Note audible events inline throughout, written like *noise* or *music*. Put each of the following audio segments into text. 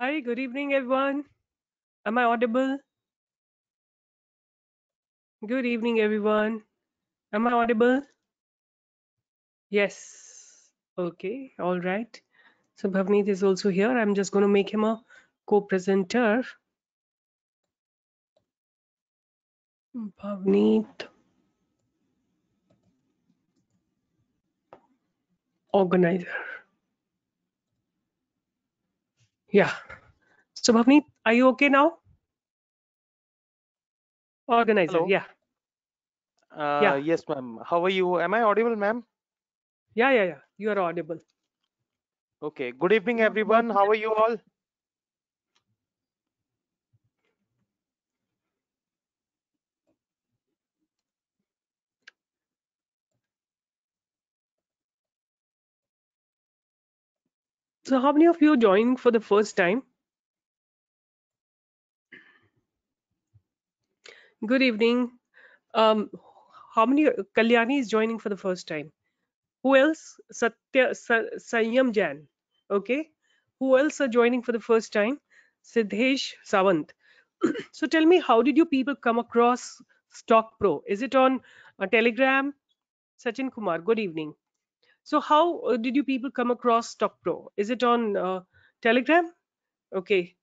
Hi, good evening, everyone. Am I audible? Good evening, everyone. Am I audible? Yes. Okay, all right. So Bhavneet is also here. I'm just going to make him a co-presenter. Bhavneet. Organizer. Yeah. So Bhavneet, are you okay now? Organizer, Hello. yeah. Uh, yeah. Yes, ma'am. How are you? Am I audible, ma'am? Yeah, yeah, yeah. You are audible. Okay. Good evening, everyone. How are you all? So how many of you joining for the first time? Good evening. Um, how many Kalyani is joining for the first time? Who else? Satya Sa, Jan. Okay. Who else are joining for the first time? Siddhesh Savant. *clears throat* so tell me, how did you people come across Stock Pro? Is it on uh, Telegram? Sachin Kumar. Good evening. So how uh, did you people come across StockPro? Is it on uh, Telegram? Okay.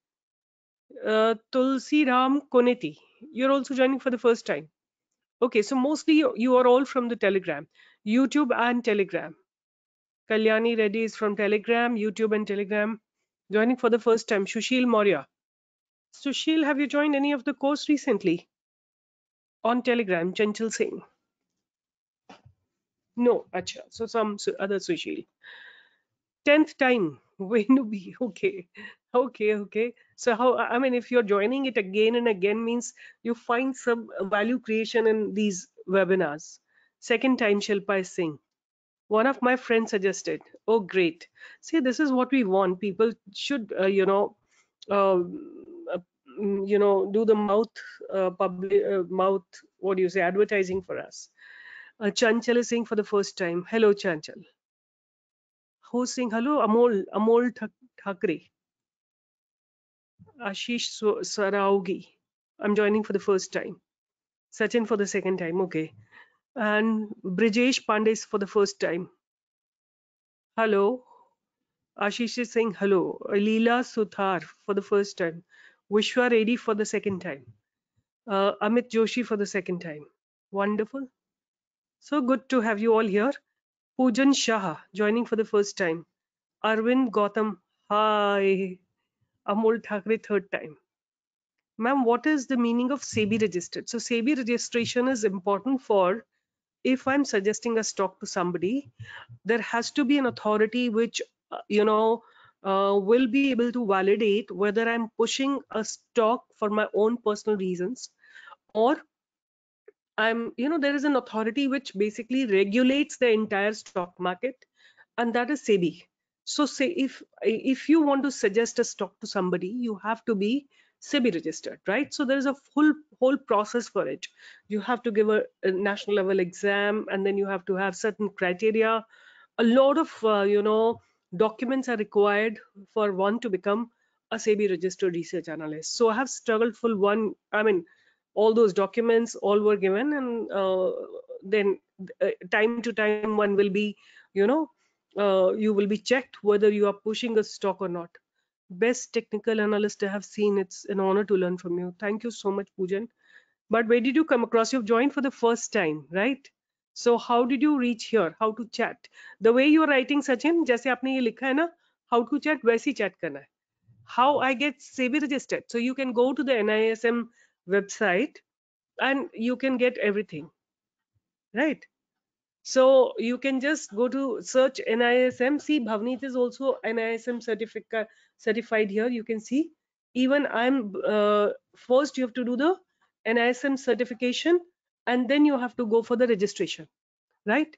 Uh, Tulsi Ram Koneti, you're also joining for the first time. Okay, so mostly you are all from the Telegram, YouTube and Telegram. Kalyani Reddy is from Telegram, YouTube and Telegram, joining for the first time. Sushil Maurya. Sushil, have you joined any of the course recently? On Telegram, Chanchal Singh. No, acha. So some other Sushil. Tenth time, Venubi. *laughs* Okay, okay, okay. So how? I mean, if you're joining it again and again, means you find some value creation in these webinars. Second time, Shilpa is saying. One of my friends suggested. Oh, great. See, this is what we want. People should, uh, you know, um, uh, mm, you know, do the mouth, uh, public, uh, mouth. What do you say? Advertising for us uh, Chanchal is saying for the first time. Hello, Chanchal. Who's saying hello? Amol, Amol Thakri. Ashish Saraugi. I'm joining for the first time. Sachin for the second time. Okay. And Brijesh Pandey for the first time. Hello. Ashish is saying hello. Leela Suthar for the first time. Vishwa Reddy for the second time. Uh, Amit Joshi for the second time. Wonderful. So good to have you all here. Pujan Shah joining for the first time. Arvind Gotham, hi. Amol Thakri, third time. Ma'am, what is the meaning of SEBI registered? So SEBI registration is important for if I'm suggesting a stock to somebody, there has to be an authority which, uh, you know, uh, will be able to validate whether I'm pushing a stock for my own personal reasons or I'm, you know, there is an authority which basically regulates the entire stock market, and that is SEBI. So say if if you want to suggest a stock to somebody, you have to be SEBI registered, right? So there is a full whole process for it. You have to give a, a national level exam, and then you have to have certain criteria. A lot of uh, you know documents are required for one to become a SEBI registered research analyst. So I have struggled for one. I mean, all those documents all were given and uh, then uh, time to time one will be you know uh, you will be checked whether you are pushing a stock or not best technical analyst i have seen it's an honor to learn from you thank you so much pujan but where did you come across you've joined for the first time right so how did you reach here how to chat the way you are writing sachin jaise aapne ye likha hai na how to chat वैसे ही chat how I get SEBI registered. So you can go to the NISM website and you can get everything right so you can just go to search NISM. See, Bhavneet is also NISM certificate certified here. You can see even I'm uh, first you have to do the NISM certification and then you have to go for the registration, right?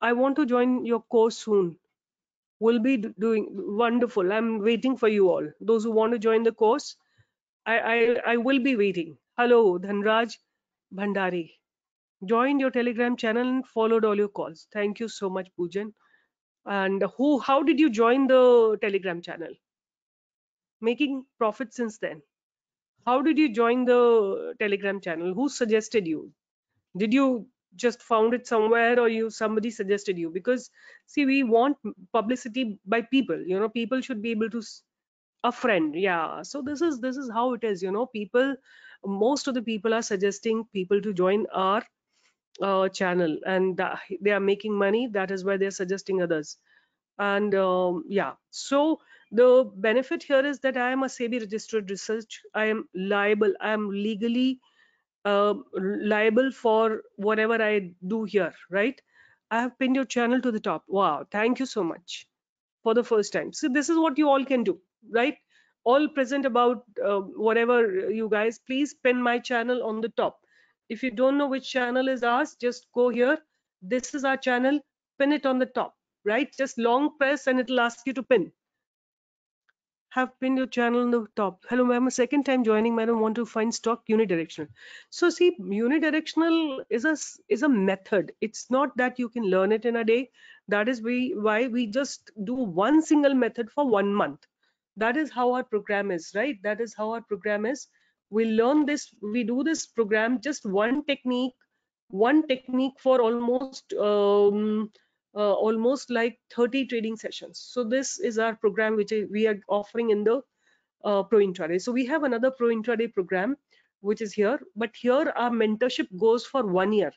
I want to join your course soon. We'll be doing wonderful. I'm waiting for you all. Those who want to join the course, I I, I will be waiting. Hello, Dhanraj Bhandari. Joined your Telegram channel and followed all your calls. Thank you so much, Pujan. And who? How did you join the Telegram channel? Making profit since then. How did you join the Telegram channel? Who suggested you? Did you just found it somewhere or you somebody suggested you because see we want publicity by people you know people should be able to a friend yeah so this is this is how it is you know people most of the people are suggesting people to join our uh, channel and they are making money that is why they're suggesting others and um, yeah so the benefit here is that i am a sebi registered research i am liable i am legally uh, liable for whatever i do here right i have pinned your channel to the top wow thank you so much for the first time so this is what you all can do right all present about uh, whatever you guys please pin my channel on the top if you don't know which channel is ours just go here this is our channel pin it on the top right just long press and it'll ask you to pin have pinned your channel on the top hello ma'am a second time joining madam want to find stock unidirectional so see unidirectional is a is a method it's not that you can learn it in a day that is we why we just do one single method for one month that is how our program is right that is how our program is we learn this we do this program just one technique one technique for almost um, uh, almost like 30 trading sessions so this is our program which we are offering in the uh, pro intraday so we have another pro intraday program which is here but here our mentorship goes for one year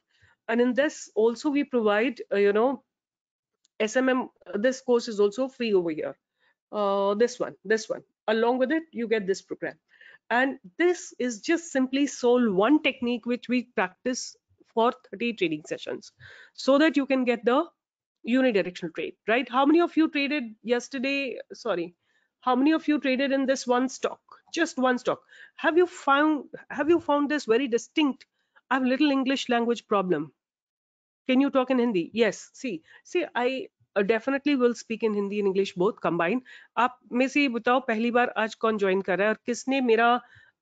and in this also we provide uh, you know smm uh, this course is also free over here uh, this one, this one. Along with it, you get this program. And this is just simply sole one technique which we practice for 30 trading sessions so that you can get the unidirectional trade, right? How many of you traded yesterday? Sorry, how many of you traded in this one stock? Just one stock. Have you found have you found this very distinct? I have little English language problem. Can you talk in Hindi? Yes. See, see, I definitely will speak in Hindi and English both combine आप में से ये बताओ पहली बार आज कौन join कर रहा है और किसने मेरा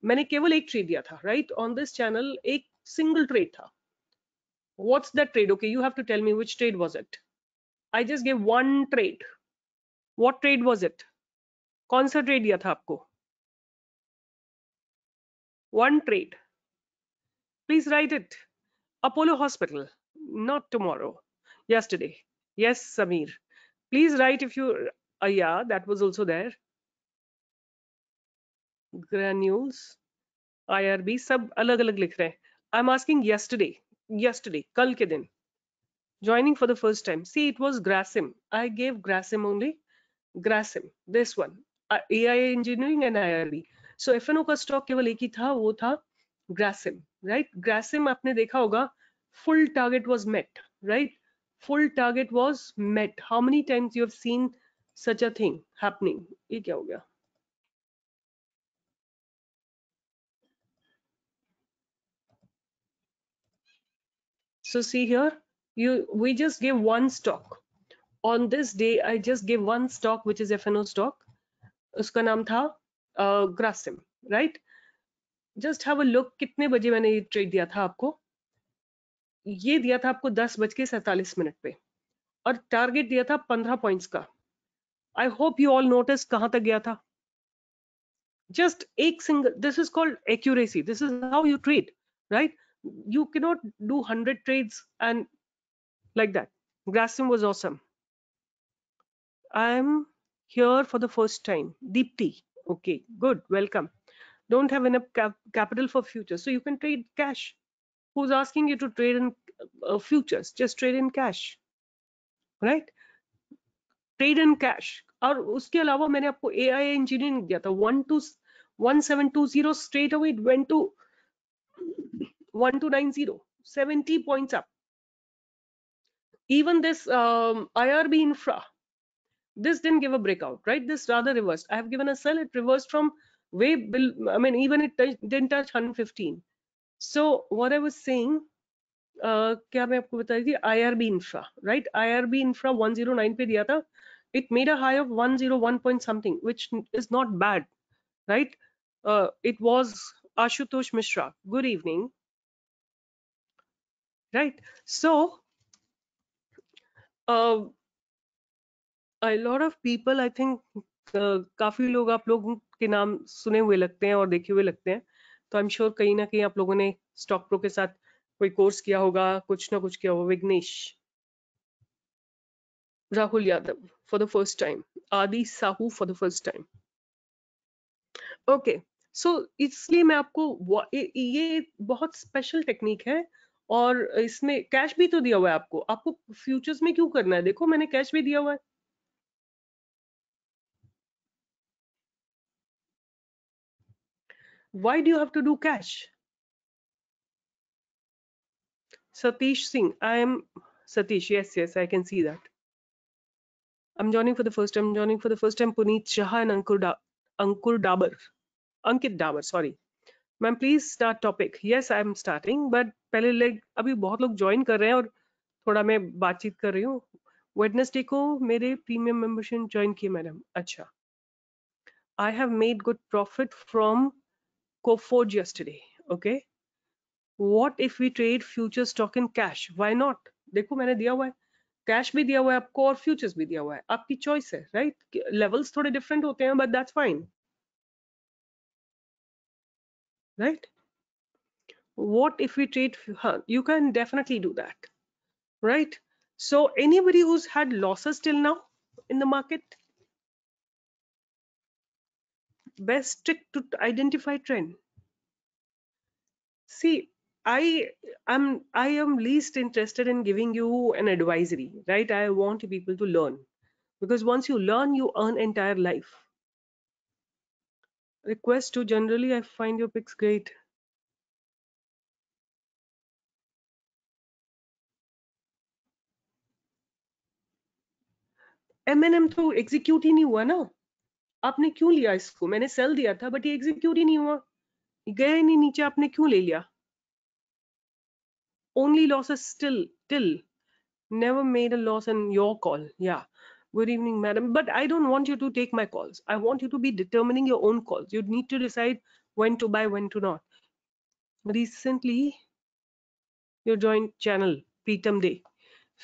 मैंने केवल एक ट्रेड दिया था राइट ऑन दिस चैनल एक सिंगल ट्रेड था what's that trade okay you have to tell me which trade was it i just gave one trade what trade was it कौन सा ट्रेड दिया था आपको one trade please write it Apollo hospital not tomorrow yesterday Yes, Samir. Please write if you, uh, yeah, that was also there. Granules, IRB, sub alag alag likh rahe. I'm asking yesterday, yesterday, kal ke din. Joining for the first time. See, it was Grasim. I gave Grasim only. Grasim, this one. AI engineering and IRB. So F का स्टॉक केवल एक ही था वो था Grasim, right? Grasim आपने देखा होगा Full target was met, right? full target was met how many times you have seen such a thing happening ye kya ho gaya so see here you we just gave one stock on this day i just gave one stock which is fno stock uska naam tha uh, grasim right just have a look कितने बजे मैंने ये trade दिया था आपको ये दिया था आपको दस बज के सैतालीस मिनट पे और टारगेट दिया था पंद्रह पॉइंट्स का I hope you all notice कहाँ तक गया था just a single this is called accuracy this is how you trade right you cannot do 100 trades and like that Grassim was awesome i'm here for the first time deepti okay good welcome don't have enough capital for future so you can trade cash who's asking you to trade in uh, futures just trade in cash right trade in cash और uske alawa मैंने आपको AI engineering engineering tha. 1 one two one seven two zero straight away went to one even this um, IRB infra, this didn't give a breakout, right? This rather reversed. I have given a sell, it reversed from way, below, I mean, even it didn't touch 115. So what I was saying क्या मैं आपको बताई थी I R B infra right I R B infra one zero nine पे दिया था it made a high of one zero one point something which is not bad right it was Ashutosh Mishra good evening right so lot of people I think काफी लोग आप लोगों के नाम सुने हुए लगते हैं और देखे हुए लगते हैं तो आई एम श्योर कहीं ना कहीं आप लोगों ने स्टॉक प्रो के साथ कोई कोर्स किया होगा कुछ ना कुछ किया होगा Vighnesh Rahul Yadav for the first time Aadi Sahu for the first time okay so इसलिए मैं आपको ये बहुत स्पेशल टेक्निक है और इसमें कैश भी तो दिया हुआ है आपको आपको फ्यूचर्स में क्यों करना है देखो मैंने कैश भी दिया हुआ है why do you have to do cash satish singh i am satish yes yes i can see that i'm joining for the first time I'm joining for the first time puneet shah and ankur ankur dabar ankit dabar sorry ma'am please start topic yes i am starting but pehle like abhi bahut log join kar rahe hain aur thoda main baat cheet kar rahi hu wednesday ko premium membership join ki madam acha i have made good profit from Co coforge yesterday okay what if we trade future stock in cash why not देखो मैंने दिया हुआ है cash भी दिया हुआ है आपको और फ्यूचर्स भी दिया हुआ है आपकी चॉइस है राइट लेवल्स थोड़े डिफरेंट होते हैं but that's fine right what if we trade you can definitely do that right so anybody who's had losses till now in the market best trick to identify trend see i am i am least interested in giving you an advisory right i want people to learn because once you learn you earn entire life request to generally i find your picks great M and M to execute, ही नहीं हुआ आपने क्यों लिया इसको मैंने cell दिया था बट ये एग्जीक्यूट ही नहीं हुआ गया ही नहीं नीचे आपने क्यों ले लिया only losses still till never made a loss in your call yeah good evening madam but i don't want you to take my calls i want you to be determining your own calls you need to decide when to buy when to not recently you joined channel pritam day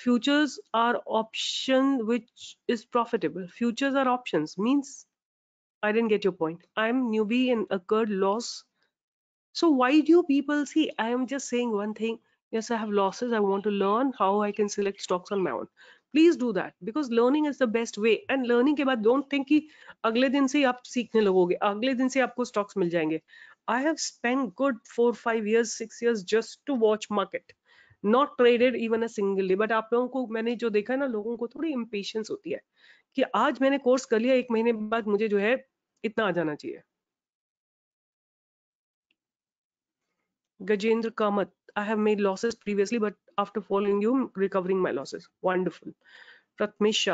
futures are option which is profitable futures are options means I didn't get your point. I'm newbie and occurred loss. So why do people see? I am just saying one thing. Yes, I have losses. I want to learn how I can select stocks on my own. Please do that because learning is the best way. And learning ke baad don't think कि stocks I have spent good four, five years, six years just to watch market. Not traded even a single day. But आप ko maine jo dekha na, logon ko लोगों impatience hoti hai. कि आज मैंने course कर लिया एक महीने बाद मुझे जो है इतना आ जाना चाहिए Gajendra Kamat I have made losses previously but after following you recovering my losses wonderful Prathamesh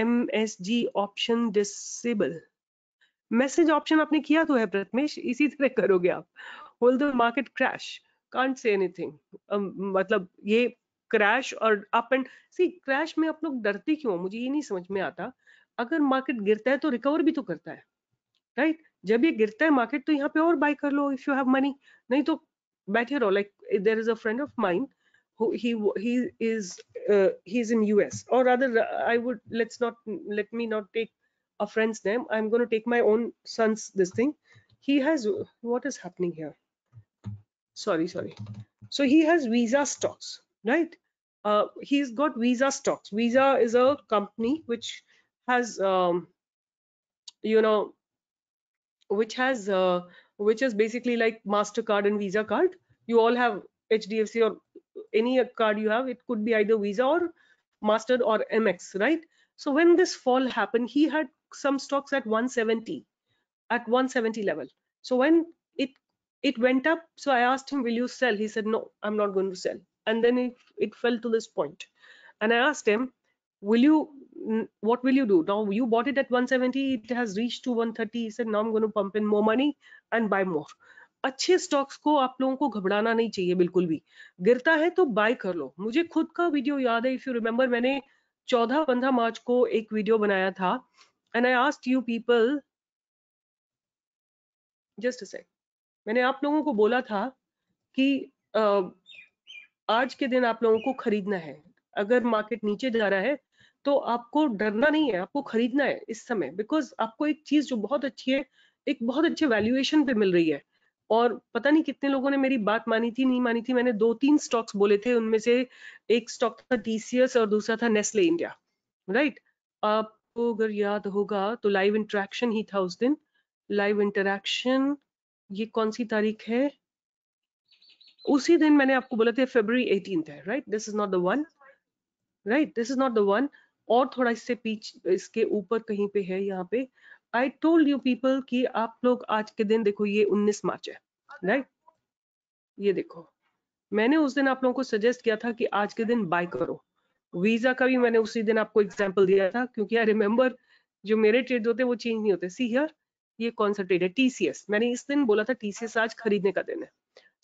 M S G option disable message option आपने किया तो है प्रथमेश इसी तरह करोगे आप hold market crash can't say anything मतलब ये क्रैश और अप एंड सी क्रैश में आप लोग डरते क्यों मुझे ये नहीं समझ में आता अगर मार्केट गिरता है तो रिकवर भी तो करता है राइट right? जब ये गिरता है मार्केट तो यहाँ पे और बाय कर लो इफ यू हैव मनी नहीं तो बैठे रहो like there is a friend of mind who he he is uh, he's in US or rather I would let's not let me not take a friend's name I'm going to take my own son's this thing he has what is happening here sorry sorry so he has visa stocks right? Uh, he's got Visa stocks. Visa is a company which has, um, you know, which has, uh, which is basically like MasterCard and Visa card. You all have HDFC or any card you have, it could be either Visa or Master or MX, right? So when this fall happened, he had some stocks at 170, at 170 level. So when it it went up, so I asked him, "Will you sell?" He said, "No, I'm not going to sell." and then it, it fell to this point and i asked him will you what will you do now you bought it at 170 it has reached to 130 he said now i'm going to pump in more money and buy more अच्छे stocks को आप लोगों को घबराना नहीं चाहिए बिल्कुल भी गिरता है तो बाय कर लो मुझे खुद का वीडियो याद है इफ यू रिमेम्बर मैंने 14 15 मार्च को एक वीडियो बनाया था and I asked you people just a sec मैंने आप लोगों को बोला था कि uh, आज के दिन आप लोगों को खरीदना है अगर मार्केट नीचे जा रहा है तो आपको डरना नहीं है आपको खरीदना है इस समय बिकॉज आपको एक चीज जो बहुत अच्छी है एक बहुत अच्छे वैल्यूएशन पे मिल रही है और पता नहीं कितने लोगों ने मेरी बात मानी थी नहीं मानी थी मैंने दो तीन स्टॉक्स बोले थे उनमें से एक स्टॉक था टीसीएस और दूसरा था नेस्ले इंडिया राइट आपको अगर याद होगा तो लाइव इंटरेक्शन ही था उस दिन लाइव इंटरेक्शन ये कौन सी तारीख है उसी दिन मैंने आपको बोला था फेबर एटीन है right this is not the one right this is not the one और थोड़ा इससे पीछ इसके ऊपर कहीं पे है यहाँ पे आई टोल्ड यू पीपल कि आप लोग आज के दिन देखो ये 19 मार्च है राइट ये देखो मैंने उस दिन आप लोगों को सजेस्ट किया था कि आज के दिन बाय करो वीजा का भी मैंने उसी दिन आपको एग्जाम्पल दिया था क्योंकि आई रिमेम्बर जो मेरे ट्रेड होते हैं वो चेंज नहीं होते सी हियर ये कौन सा ट्रेड है टीसीएस मैंने इस दिन बोला था टीसीएस आज खरीदने का दिन है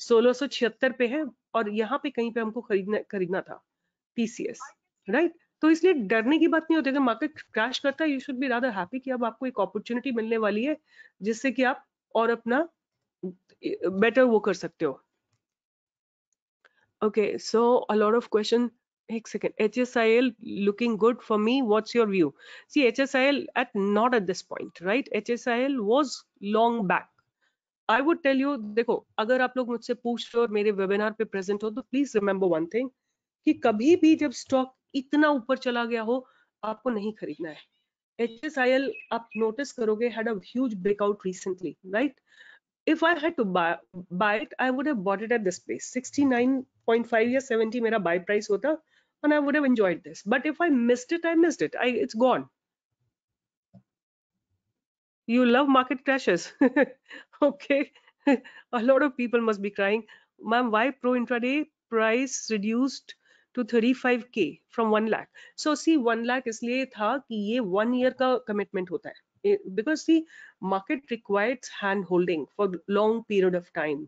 सोलह पे है और यहाँ पे कहीं पे हमको खरीदना खरीदना था पीसीएस राइट right? तो इसलिए डरने की बात नहीं होती अगर मार्केट क्रैश करता है you should be rather happy कि अब आपको एक अपॉर्चुनिटी मिलने वाली है जिससे कि आप और अपना बेटर वो कर सकते हो S I L looking good for एक what's your view see H S I L at not at this point right H S I L was long back I would tell you देखो अगर आप लोग मुझसे पूछ रहे हो और मेरे वेबिनार पे प्रेजेंट हो तो प्लीज रिमेम्बर वन थिंग कि कभी भी जब स्टॉक इतना ऊपर चला गया हो आपको नहीं खरीदना है एच एस आई एल आप नोटिस करोगे had a breakout recently right if I had to buy it I would have bought it at this place sixty nine point five या सेवेंटी मेरा बाय प्राइस होता and I would have enjoyed this but if I missed it I missed it I it's gone you love market crashes *laughs* okay a lot of people must be crying ma'am why pro intraday price reduced to 35k from 1 lakh so see 1 lakh इसलिए tha ki ye one year ka commitment hota hai, because see market requires hand holding for long period of time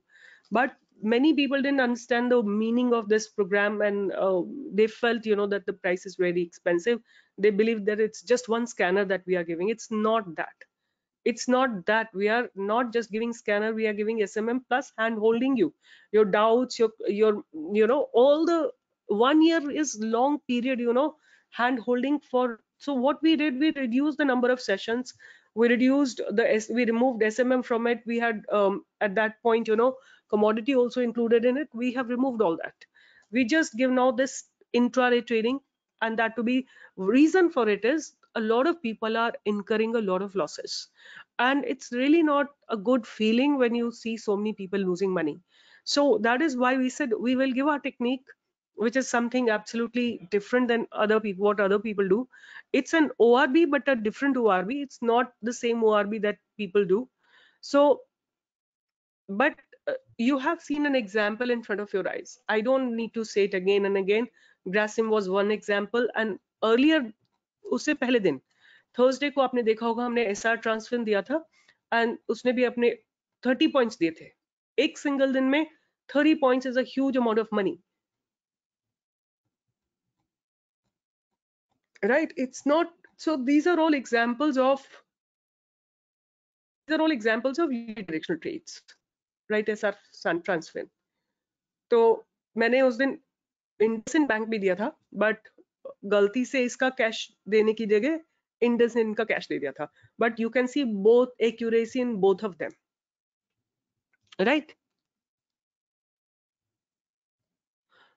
but many people didn't understand the meaning of this program and uh, they felt you know that the price is very expensive they believe that it's just one scanner that we are giving it's not that it's not that we are not just giving scanner we are giving smm plus hand holding you your doubts your your you know all the one year is long period you know hand holding for so what we did we reduced the number of sessions we reduced the we removed smm from it we had um, at that point you know commodity also included in it we have removed all that we just give now this intraday trading and that to be reason for it is a lot of people are incurring a lot of losses and it's really not a good feeling when you see so many people losing money so that is why we said we will give our technique which is something absolutely different than other people what other people do it's an orb but a different orb it's not the same orb that people do so but uh, you have seen an example in front of your eyes i don't need to say it again and again grasim was one example and earlier उससे पहले दिन Thursday को आपने देखा होगा हमने S R transfer दिया था एंड उसने भी अपने थर्टी पॉइंट्स दिए थे एक सिंगल दिन में thirty points is a amount of money right it's not so these are all examples of these are all examples of unidirectional trades right as our sun transfer So, तो I उस given IndusInd bank भी दिया था but गलती से इसका cash देने की जगह इंडस ने इनका कैश दे दिया था but you can see both accuracy in both of them right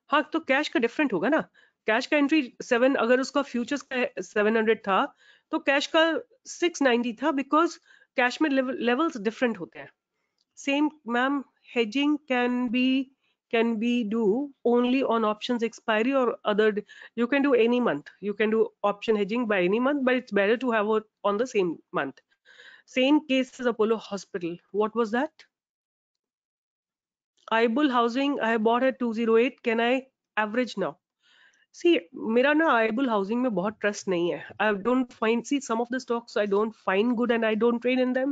हाँ तो कैश का डिफरेंट होगा ना कैश का एंट्री सेवन अगर उसका फ्यूचर्स का सेवन हंड्रेड था तो कैश का सिक्स नाइनटी था बिकॉज कैश में लेवल्स डिफरेंट होते हैं same ma'am hedging can be can be do only on options expiry or other you can do any month you can do option hedging by any month but it's better to have it on the same month same case as apollo hospital what was that ibull housing i bought at 208 can i average now see Housing ना आईबुल trust nahi hai. I don't find see some of the stocks I don't find good and I don't trade in them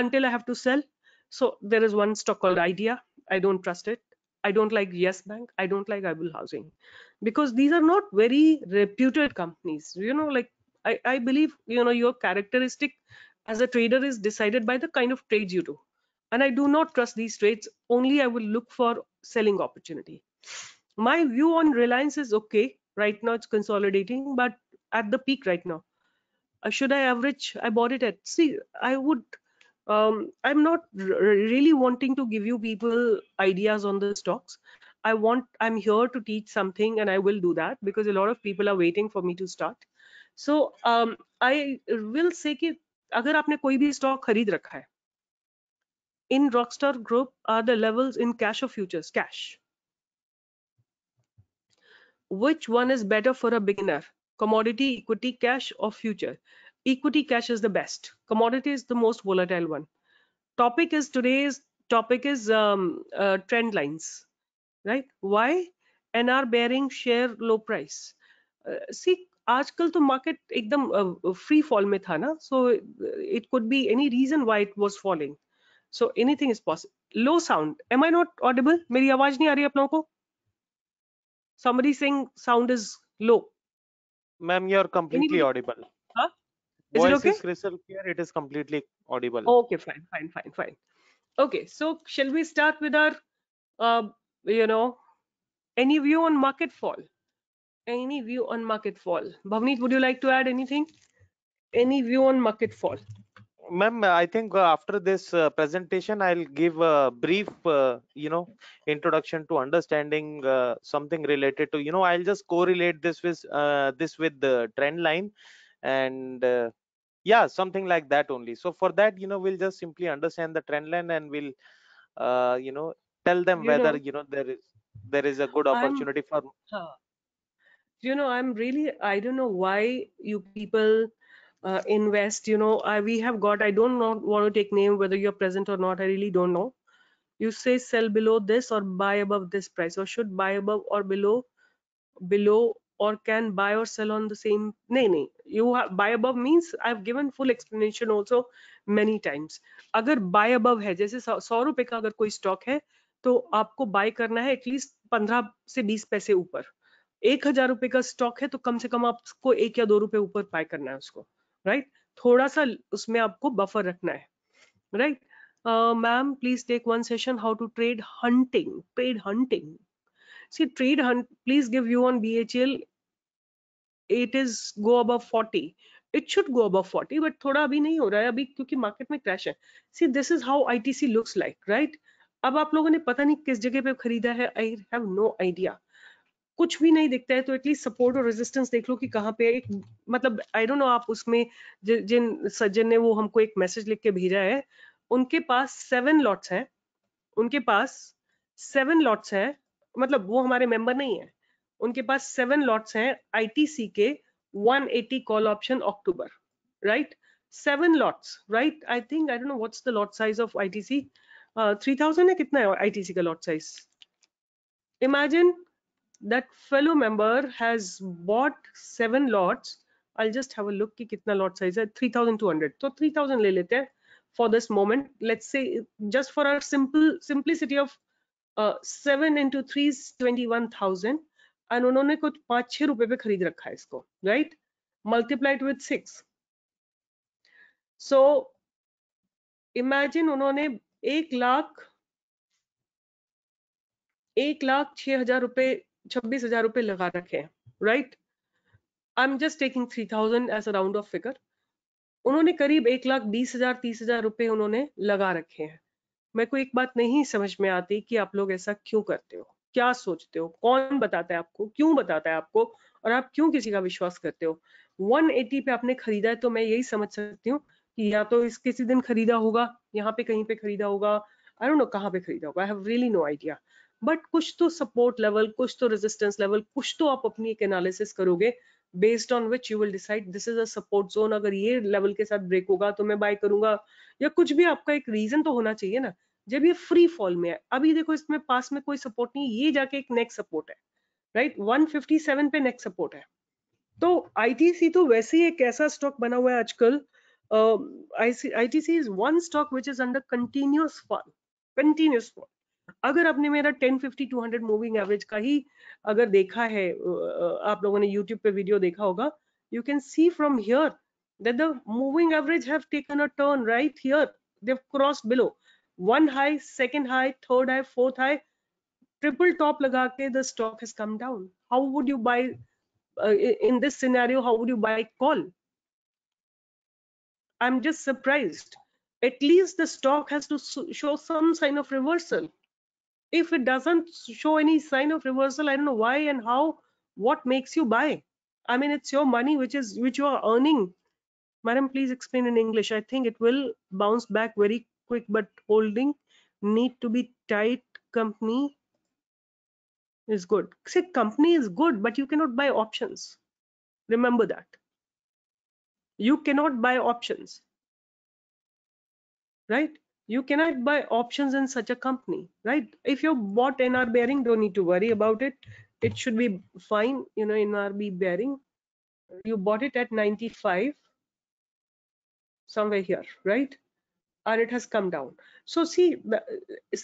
until I have to sell. So there is one stock called Idea. I don't trust it. I don't like Yes Bank, I don't like Ibul Housing, because these are not very reputed companies. You know, like I, I believe you know your characteristic as a trader is decided by the kind of trades you do, and I do not trust these trades. Only I will look for selling opportunity. My view on Reliance is okay right now; it's consolidating, but at the peak right now. Uh, should I average? I bought it at see. I would um, i'm not really wanting to give you people ideas on the stocks i want i'm here to teach something and i will do that because a lot of people are waiting for me to start so um, i will say that अगर आपने कोई भी stock खरीद रखा है in Rockstar Group are the levels in cash or futures? Cash. Which one is better for a beginner? Commodity, equity, cash, or future? equity cash is the best commodity is the most volatile one topic is today's topic is um, uh, trend lines right why nr bearing share low price uh, see aajkal to market ekdam uh, uh, free fall mein tha na so it, could be any reason why it was falling so anything is possible low sound am i not audible meri awaaz nahi aa rahi apnon ko somebody saying sound is low ma'am you are completely audible Voice okay? is crystal clear. It is completely audible. Okay, fine, fine, fine, fine. Okay, so shall we start with our, uh, you know, any view on market fall? Any view on market fall? Bhavneet, would you like to add anything? Any view on market fall? ma'am i think after this uh, presentation i'll give a brief uh, you know introduction to understanding uh, something related to you know i'll just correlate this with uh, this with the trend line and uh, yeah something like that only so for that you know we'll just simply understand the trend line and we'll uh, you know tell them you whether know, you know there is there is a good opportunity I'm, for uh, you know i'm really i don't know why you people uh, invest you know I, we have got i don't not want to take name whether you're present or not i really don't know you say sell below this or buy above this price or should buy above or below below or can buy or sell on the same नहीं नहीं you have, buy above means I have given full explanation also many times अगर buy above है जैसे सौ रुपए का अगर कोई स्टॉक है तो आपको बाय करना है एटलीस्ट पंद्रह से बीस पैसे ऊपर एक हजार रुपए का स्टॉक है तो कम से कम आपको एक या दो रुपए ऊपर बाय करना है उसको राइट right? थोड़ा सा उसमें आपको बफर रखना है right ma'am please take one session how to trade hunting trade hunting See, trade hunt, please give you on BHL, it is go above 40. It should go above 40, but thoda abhi nahi ho raha hai abhi kyunki market mein crash hai see this is how itc looks like right ab aap logo ne pata nahi kis jagah pe kharida hai i have no idea कुछ भी नहीं दिखता है तो at least support और resistance देख लो कि कहाँ पे एक मतलब आई डोंट नो आप उसमें ज, जिन सज्जन ने वो हमको एक मैसेज लिख के भेजा है उनके पास सेवन लॉट्स हैं उनके पास सेवन लॉट्स हैं मतलब वो हमारे मेंबर नहीं है उनके पास सेवन लॉट्स हैं आईटीसी के 180 eighty call option October right seven lots right I think I don't know what's the lot size of ITC three thousand है कितना है आईटीसी का lot size imagine that fellow member has bought seven lots I just have look कि कितना lot size है three thousand two hundred तो three thousand ले लेते हैं for this moment let's say just for our simple simplicity of seven into three twenty one thousand and उन्होंने कुछ पांच छह रुपए पे खरीद रखा है इसको right multiplied with six so imagine उन्होंने एक लाख एक लाख छह हजार रुपए छब्बीस हजार रुपए लगा रखे हैं right I am just taking three thousand as a round off figure उन्होंने करीब एक लाख बीस हजार तीस हजार रुपए उन्होंने लगा रखे हैं मेरे को एक बात नहीं समझ में आती कि आप लोग ऐसा क्यों करते हो क्या सोचते हो कौन बताता है आपको क्यों बताता है आपको और आप क्यों किसी का विश्वास करते हो 180 पे आपने खरीदा है तो मैं यही समझ सकती हूँ कि या तो इस किसी दिन खरीदा होगा यहाँ पे कहीं पे खरीदा होगा आई डोंट नो कहाँ पे खरीदा होगा I have really no idea but कुछ तो सपोर्ट लेवल कुछ तो रेजिस्टेंस लेवल कुछ तो आप अपनी एक एनालिसिस करोगे based on which you will decide this is a support zone अगर ये लेवल के साथ ब्रेक होगा तो मैं बाय करूंगा या कुछ भी आपका एक रीजन तो होना चाहिए ना जब ये फ्री फॉल में है अभी देखो इसमें पास में कोई सपोर्ट नहीं ये जाके एक नेक्स्ट सपोर्ट है राइट right? 157 पे नेक्स्ट सपोर्ट है तो आईटीसी तो वैसे ही एक ऐसा स्टॉक बना हुआ है आजकल ITC is one stock which is under continuous fall continuous fall अगर आपने मेरा ten fifty two hundred moving average का ही अगर देखा है आप लोगों ने यूट्यूब पे वीडियो देखा होगा you can see from here that the moving average have taken a turn right here they have cross below one high second high third high fourth high triple top लगा के the stock has come down how would you buy in this scenario how would you buy call I am just surprised at least the stock has to show some sign of reversal if it doesn't show any sign of reversal i don't know why and how what makes you buy i mean it's your money which is which you are earning madam please explain in english i think it will bounce back very quick but holding need to be tight company is good see company is good but you cannot buy options remember that you cannot buy options right you cannot buy options in such a company right if you bought nr bearing don't need to worry about it it should be fine you know nrb bearing you bought it at 95 somewhere here right and it has come down so see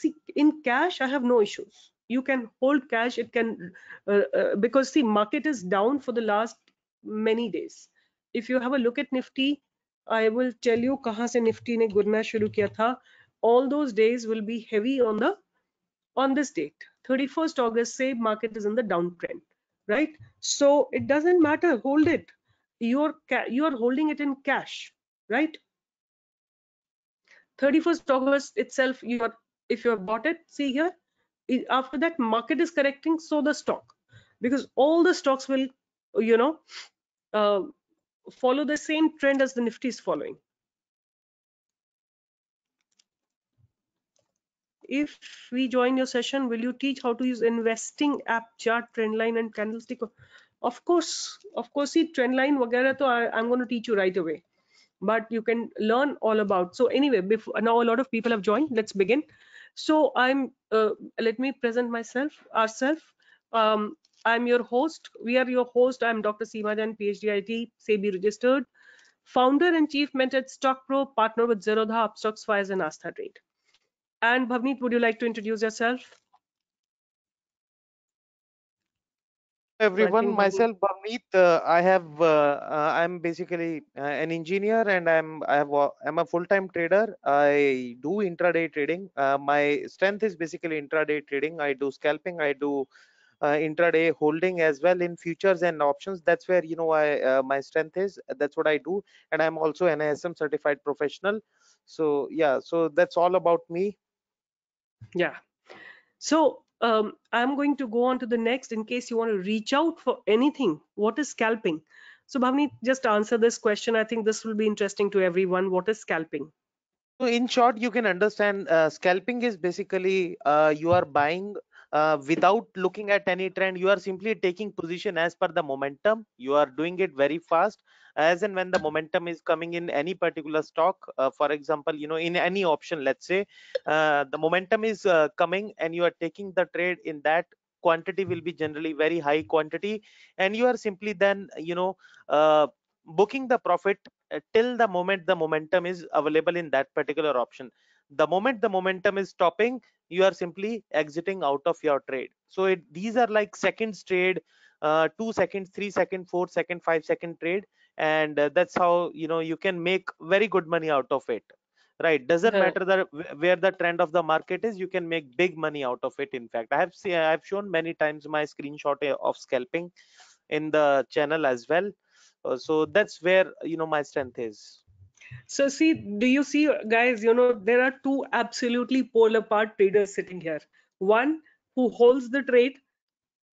see in cash i have no issues you can hold cash it can uh, uh, because the market is down for the last many days if you have a look at nifty i will tell you kahan se nifty ne gurna shuru kiya tha all those days will be heavy on the on this date 31st august say market is in the downtrend right so it doesn't matter hold it you're you're holding it in cash right 31st august itself you are if you have bought it see here after that market is correcting so the stock because all the stocks will you know uh, follow the same trend as the nifty is following if we join your session will you teach how to use investing app chart trend line and candlestick of course of course see trend line wagera to I, i'm going to teach you right away but you can learn all about so anyway before now a lot of people have joined let's begin so i'm uh, let me present myself ourselves um, i'm your host we are your host i'm dr seema Jain, phd it sebi registered founder and chief mentor at stock pro partner with zerodha upstocks fires and astha trade and Bhavneet, would you like to introduce yourself? everyone myself Bhavneet, uh, i have uh, uh, i'm basically uh, an engineer and i'm i have uh, i'm a full-time trader i do intraday trading uh, my strength is basically intraday trading i do scalping i do intraday holding as well in futures and options that's where you know i my strength is that's what i do and i'm also an asm certified professional so yeah so that's all about me yeah so um, i'm going to go on to the next in case you want to reach out for anything what is scalping so Bhavani, just answer this question i think this will be interesting to everyone what is scalping so in short you can understand uh, scalping is basically uh, you are buying uh, without looking at any trend you are simply taking position as per the momentum you are doing it very fast as and when the momentum is coming in any particular stock uh, for example you know in any option let's say uh, the momentum is uh, coming and you are taking the trade in that quantity will be generally very high quantity and you are simply then you know uh, booking the profit uh, till the moment the momentum is available in that particular option the moment the momentum is stopping you are simply exiting out of your trade so it, these are like seconds trade uh, two second three second four second five second trade and uh, that's how you know you can make very good money out of it right doesn't right. matter the, where the trend of the market is you can make big money out of it in fact i have seen, i have shown many times my screenshot eh, of scalping in the channel as well uh, so that's where you know my strength is so see, do you see guys, you know, there are two absolutely polar part traders sitting here. One who holds the trade,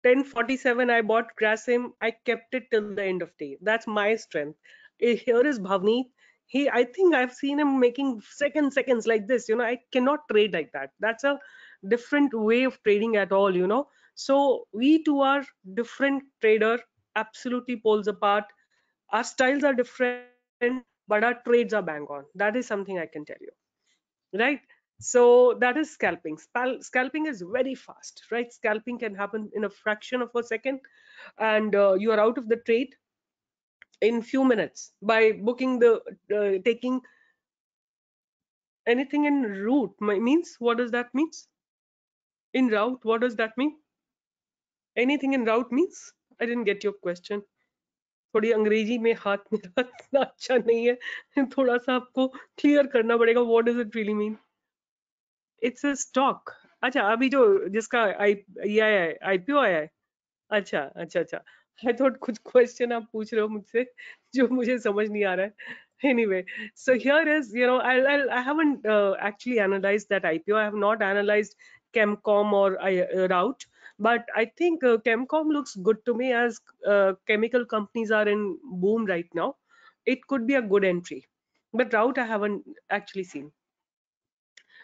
1047 I bought Grasim, I kept it till the end of day. That's my strength. Eh, here is Bhavni. He, I think I've seen him making second seconds like this. You know, I cannot trade like that. That's a different way of trading at all, you know. So we two are different trader, absolutely poles apart. Our styles are different but our trades are bang on that is something i can tell you right so that is scalping Spal scalping is very fast right scalping can happen in a fraction of a second and uh, you are out of the trade in few minutes by booking the uh, taking anything in route means what does that means in route what does that mean anything in route means i didn't get your question थोड़ी अंग्रेजी में हाथ मेरा इतना अच्छा नहीं है थोड़ा सा आपको क्लियर करना पड़ेगा what is it really mean it's a stock अच्छा अभी जो जिसका आई ये आया है आईपीओ आया है अच्छा अच्छा अच्छा आई थॉट कुछ क्वेश्चन आप पूछ रहे हो मुझसे जो मुझे समझ नहीं आ रहा है anyway so here is you know i'll, I'll i haven't uh, actually analyzed that ipo i have not analyzed chemcom or I, uh, route But I think uh, Chemcom looks good to me as uh, chemical companies are in boom right now. It could be a good entry, but route I haven't actually seen.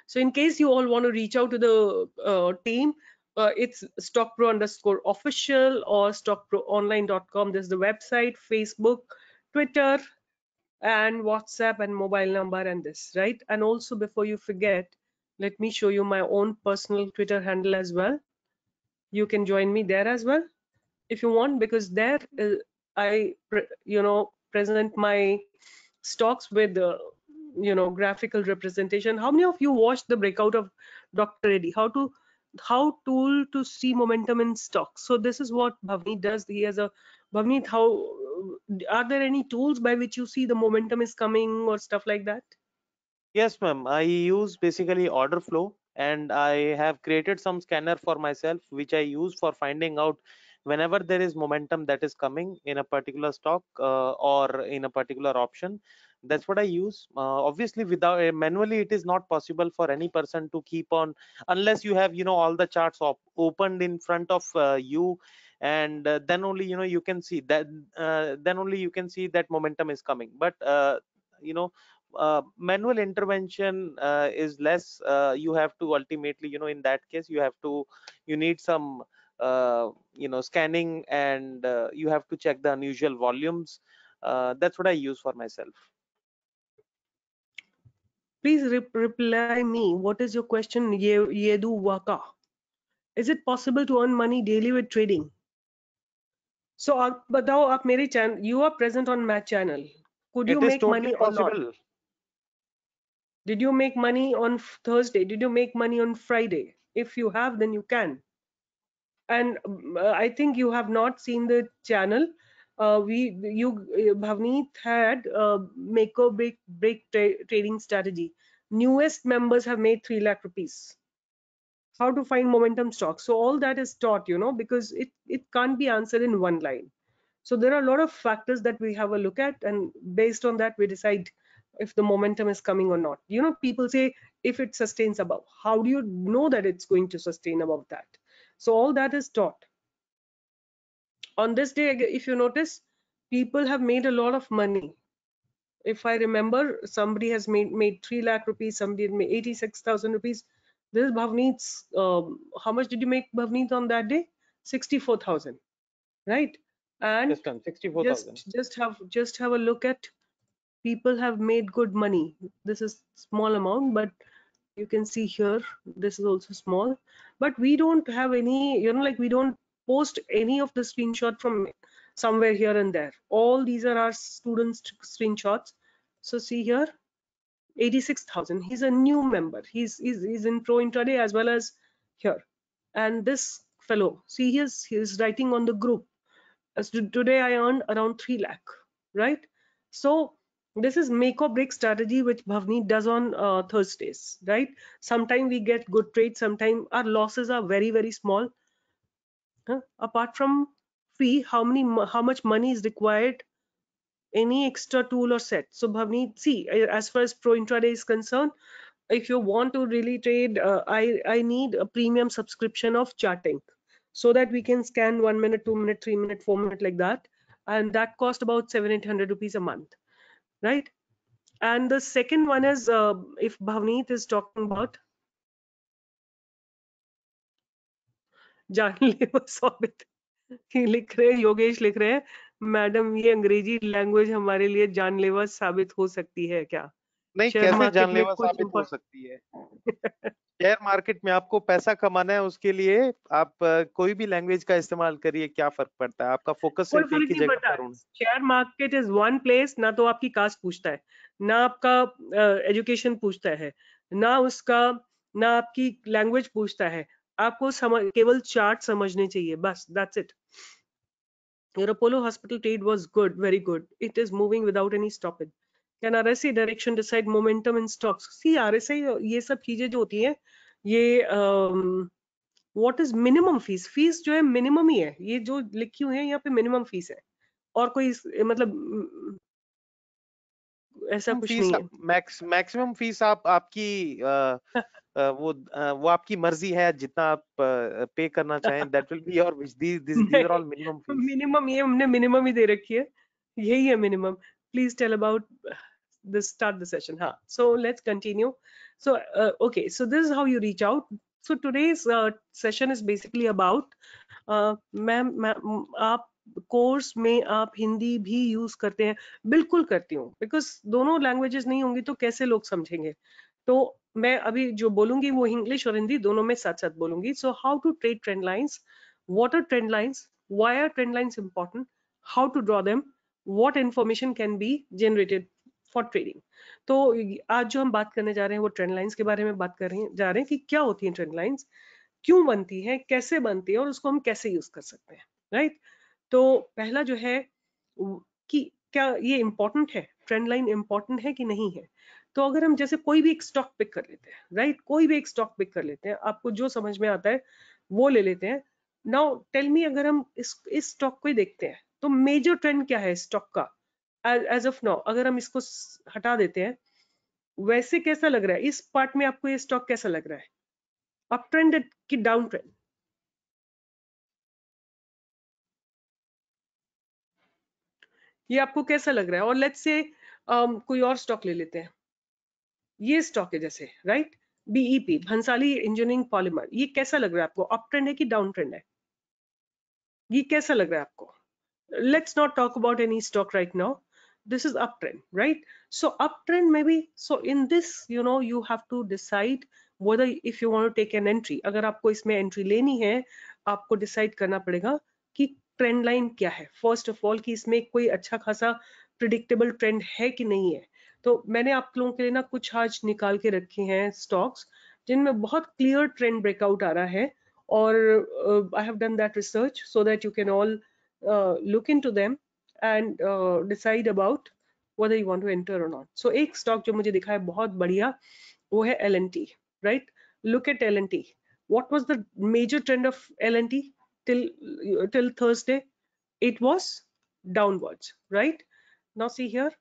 So in case you all want to reach out to the uh, team, uh, it's stockpro underscore official or stockproonline.com. There's the website, Facebook, Twitter, and WhatsApp and mobile number and this, right? And also before you forget, let me show you my own personal Twitter handle as well you can join me there as well if you want because there uh, i you know present my stocks with uh, you know graphical representation how many of you watched the breakout of dr Eddie? how to how tool to see momentum in stocks so this is what bhavni does he has a bhavni how are there any tools by which you see the momentum is coming or stuff like that yes ma'am i use basically order flow and I have created some scanner for myself which I use for finding out whenever there is momentum that is coming in a particular stock uh, or in a particular option that's what i use uh, obviously without uh, manually it is not possible for any person to keep on unless you have you know all the charts op opened in front of uh, you and uh, then only you know you can see that uh, then only you can see that momentum is coming but uh, you know uh, manual intervention uh, is less uh, you have to ultimately you know in that case you have to you need some uh, you know scanning and uh, you have to check the unusual volumes that's what i use for myself please re reply me what is your question Ye yedu waka is it possible to earn money daily with trading so batao aap mere channel you are present on my channel could you make money possible. or not did you make money on Thursday? Did you make money on Friday? If you have, then you can. And mm, uh, I think you have not seen the channel. Uh, we, you, uh, Bhavneet had a uh, make or break, break tra trading strategy. Newest members have made 3 lakh rupees. How to find momentum stocks. So all that is taught, you know, because it, it can't be answered in one line. So there are a lot of factors that we have a look at, and based on that, we decide if the momentum is coming or not you know people say if it sustains above how do you know that it's going to sustain above that so all that is taught on this day if you notice people have made a lot of money if i remember somebody has made made 3 lakh rupees somebody made 86000 rupees this is bhavneet's um, how much did you make bhavneet on that day 64000 right and just, done, just, just have just have a look at people have made good money this is small amount but you can see here this is also small but we don't have any you know like we don't post any of the screenshot from somewhere here and there all these are our students screenshots so see here 86000 he's a new member he's, he's he's in pro intraday as well as here and this fellow see he's he's writing on the group as today i earned around 3 lakh right so this is make or break strategy which Bhavni does on uh, Thursdays, right? Sometimes we get good trades, sometimes our losses are very, very small. Huh? Apart from fee, how many, how much money is required, any extra tool or set. So Bhavni, see, as far as Pro Intraday is concerned, if you want to really trade, uh, I, I need a premium subscription of charting so that we can scan one minute, two minute, three minute, four minute like that. And that cost about seven, 800 rupees a month right? And the second one is uh, if Bhavneet is talking about जान ले वो साबित लिख रहे योगेश लिख रहे हैं madam ये अंग्रेजी लैंग्वेज हमारे लिए जानलेवा साबित हो सकती है क्या नहीं कैसे जानलेवा साबित हो सकती है शेयर मार्केट में आपको पैसा कमाना है उसके लिए आप कोई भी लैंग्वेज का इस्तेमाल करिए क्या फर्क पड़ता है आपका फोकस सिर्फ एक ही जगह पर share market is one place ना तो आपकी कास्ट पूछता है ना आपका एजुकेशन पूछता है ना उसका ना आपकी लैंग्वेज पूछता है आपको समझ केवल चार्ट समझने चाहिए बस that's it Your hospital hospital trade good very good it is moving without any stoppage N R S direction decide momentum in stocks see R S I ये सब चीजें जो होती हैं ये what is minimum fees fees जो है minimum ही है ये जो लिखी हुई है यहाँ पे मिनिमम फीस है और कोई मतलब ऐसा कुछ नहीं है मैक्स मैक्सिमम फीस आप आपकी आ, आ, वो आ, वो आपकी मर्जी है जितना आप पे करना चाहें that will be your which this this are all minimum minimum ये हमने मिनिमम ही दे रखी है यही है minimum please tell about this start the session huh so let's continue so uh, okay so this is how you reach out so today's uh, session is basically about ma'am uh, ma'am आप course में आप हिंदी भी use करते हैं बिल्कुल करती हूँ because दोनों लैंग्वेजेस नहीं होंगी तो कैसे लोग समझेंगे तो मैं अभी जो बोलूंगी वो इंग्लिश और हिंदी दोनों में साथ साथ बोलूंगी so how to trade trend lines what are trend lines why are trend lines important how to draw them what information can be generated for trading तो आज जो हम बात करने जा रहे हैं वो ट्रेंड लाइन्स के बारे में बात कर रहे हैं जा रहे हैं कि क्या होती है ट्रेंड लाइन्स क्यों बनती है कैसे बनती है और उसको हम कैसे यूज कर सकते हैं राइट तो पहला जो है कि क्या ये इम्पोर्टेंट है ट्रेंड लाइन इम्पोर्टेंट है कि नहीं है तो अगर हम जैसे कोई भी एक स्टॉक पिक कर लेते हैं राइट right? कोई भी एक स्टॉक पिक कर लेते हैं आपको जो समझ में आता है वो ले लेते हैं नाउ टेल मी अगर हम इस इस स्टॉक को ही देखते हैं तो मेजर ट्रेंड क्या है स्टॉक का एज ऑफ नाउ अगर हम इसको हटा देते हैं वैसे कैसा लग रहा है इस पार्ट में आपको ये स्टॉक कैसा लग रहा है अप ट्रेंड की डाउन ट्रेंड ये आपको कैसा लग रहा है और लेट्स से um, कोई और स्टॉक ले लेते हैं ये स्टॉक है जैसे right B E P e Bhansali engineering polymer ये कैसा लग रहा है आपको अप ट्रेंड है कि डाउन ट्रेंड है ये कैसा लग रहा है आपको let's not talk about any stock right now this is uptrend right so uptrend maybe so in this you know you have to decide whether if you want to take an entry agar aapko isme entry leni hai aapko decide karna padega ki trend line kya hai first of all ki isme koi acha khasa predictable trend hai ki nahi hai तो मैंने आप लोगों के लिए ना कुछ आज निकाल के रखे हैं stocks जिनमें बहुत clear trend breakout आ रहा है और uh, I have done that research so that you can all uh, look into them and uh, decide about whether you want to enter or not. So एक stock which I have है बहुत बढ़िया वो l L&T, right? Look at L&T. What was the major trend of L&T till till Thursday? It was downwards, right? Now see here.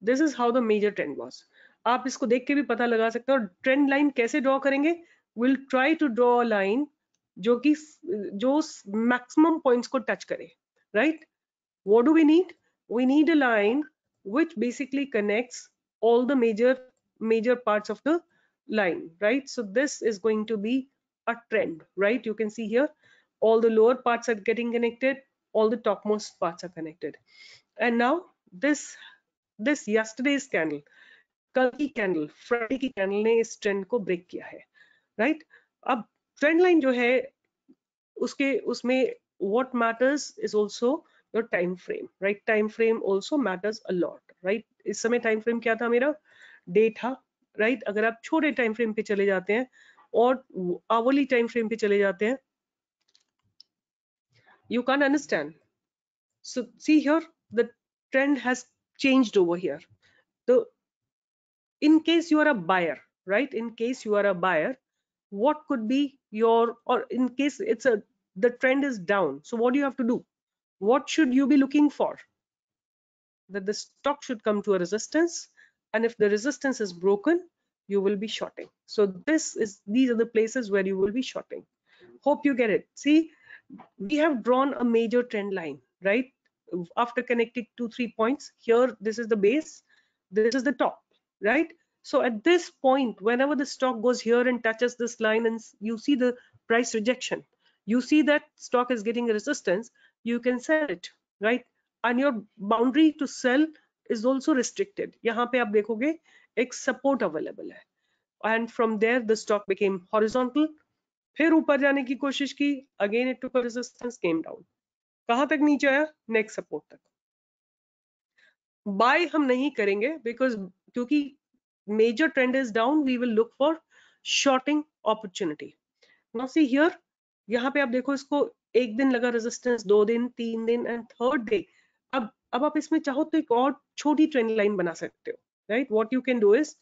This is how the major trend was. You can see this trend line. लगा सकते हो और trend line कैसे draw करेंगे will जो कि जो maximum points को टच करे right what do we need we need a line which basically connects all the major major parts of the line right so this is going to be a trend right you can see here all the lower parts are getting connected all the top most part are connected and now this this yesterday is candle कल की candle Friday की candle ने इस trend को break किया है right right? अब trend line जो है उसके उसमें what matters is also your time frame right time frame also matters a lot right इस समय टाइम फ्रेम क्या था मेरा डे था राइट right? अगर आप छोटे टाइम फ्रेम पे चले जाते हैं और आवली टाइम फ्रेम पे चले जाते हैं you can understand so see here the trend has changed over here तो in case you are a buyer right in case you are a buyer what could be your or in case it's a the trend is down so what do you have to do what should you be looking for that the stock should come to a resistance and if the resistance is broken you will be shorting so this is these are the places where you will be shorting hope you get it see we have drawn a major trend line right after connecting two three points here this is the base this is the top right so at this point, whenever the stock goes here and touches this line and you see the price rejection, you see that stock is getting resistance, you can sell it, right? And your boundary to sell is also restricted. यहाँ पे आप देखोगे एक support available है and from there the stock became horizontal. फिर ऊपर जाने की कोशिश की again it took a resistance came down. कहाँ तक नीचे आया next support तक. Buy हम नहीं करेंगे because क्योंकि major trend is down we will look for shorting opportunity now see here यहाँ पे आप देखो इसको एक दिन लगा रेजिस्टेंस दो दिन तीन दिन एंड थर्ड डे अब अब आप इसमें चाहो तो एक और छोटी ट्रेंड लाइन बना सकते हो right what you can do is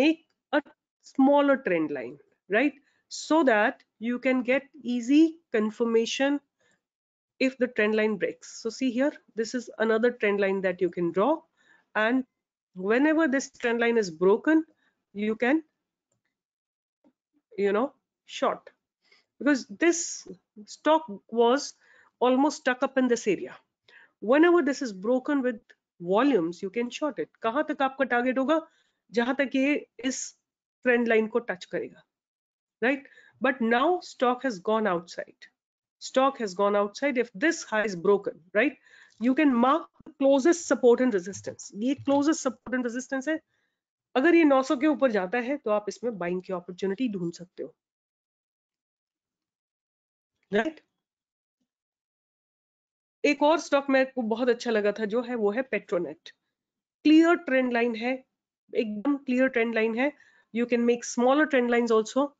make a smaller trend line right so that you can get easy confirmation if the trend line breaks so see here this is another trend line that you can draw and whenever this trend line is broken you can you know short because this stock was almost stuck up in this area whenever this is broken with volumes you can short it kahan tak aapka target hoga jahan tak ye is trend line ko touch karega right but now stock has gone outside stock has gone outside if this high is broken right you can mark closest support and resistance ये closest support and resistance है अगर ये 900 के ऊपर जाता है तो आप इसमें बाइंग की अपॉर्चुनिटी ढूंढ सकते हो राइट right? एक और स्टॉक मेरे को बहुत अच्छा लगा था जो है वो है पेट्रोनेट क्लियर ट्रेंड लाइन है एकदम क्लियर ट्रेंड लाइन है you can make smaller trend line also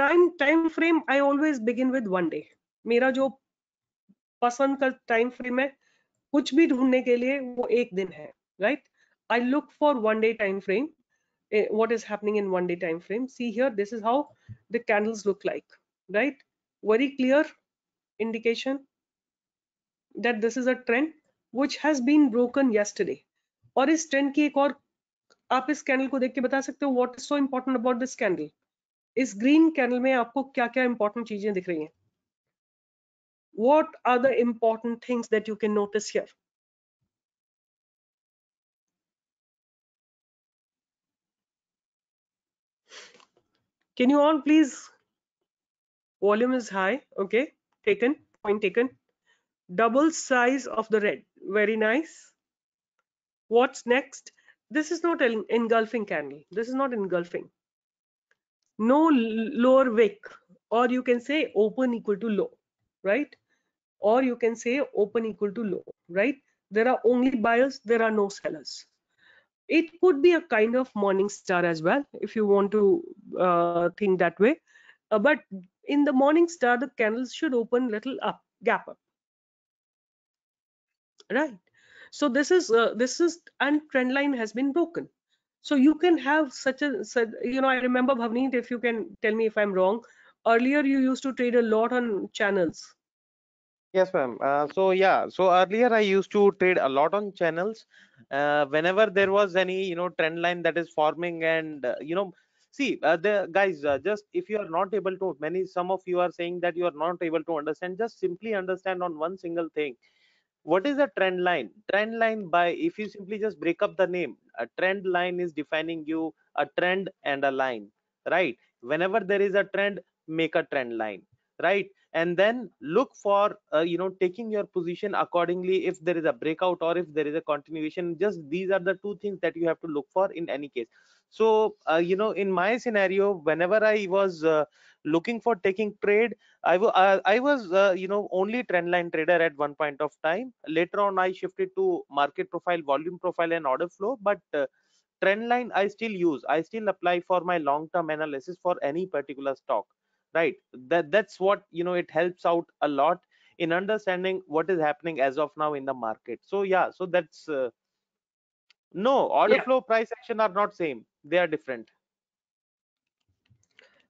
time time frame I always begin with one day मेरा जो पसंद का टाइम फ्रेम है कुछ भी ढूंढने के लिए वो एक दिन है right I look for one day time frame what is happening in one day time frame see here this is how the candles look like right very clear indication that this is a trend which has been broken yesterday और इस trend की एक और आप इस candle को देख के बता सकते हो what is so important about this candle इस ग्रीन कैनल में आपको क्या क्या इंपॉर्टेंट चीजें दिख रही हैं what are the important things that you can notice here? Can you all please? Volume is high. Okay, taken, point taken. Double size of the red. Very nice. What's next? This is not an engulfing candle. This is not engulfing. No lower wick, or you can say open equal to low, right? or you can say open equal to low right there are only buyers there are no sellers it could be a kind of morning star as well if you want to uh, think that way uh, but in the morning star the candles should open little up gap up right so this is uh, this is and trend line has been broken so you can have such a you know i remember bhavneet if you can tell me if i'm wrong earlier you used to trade a lot on channels Yes, ma'am. Uh, so yeah, so earlier I used to trade a lot on channels. Uh, whenever there was any you know trend line that is forming, and uh, you know, see uh, the guys, uh, just if you are not able to, many some of you are saying that you are not able to understand. Just simply understand on one single thing. What is a trend line? Trend line by if you simply just break up the name, a trend line is defining you a trend and a line, right? Whenever there is a trend, make a trend line right and then look for uh, you know taking your position accordingly if there is a breakout or if there is a continuation just these are the two things that you have to look for in any case so uh, you know in my scenario whenever i was uh, looking for taking trade I, uh, I was uh, you know only trendline trader at one point of time later on i shifted to market profile volume profile and order flow but uh, trendline i still use i still apply for my long term analysis for any particular stock right that that's what you know it helps out a lot in understanding what is happening as of now in the market so yeah so that's uh, no order yeah. flow price action are not same they are different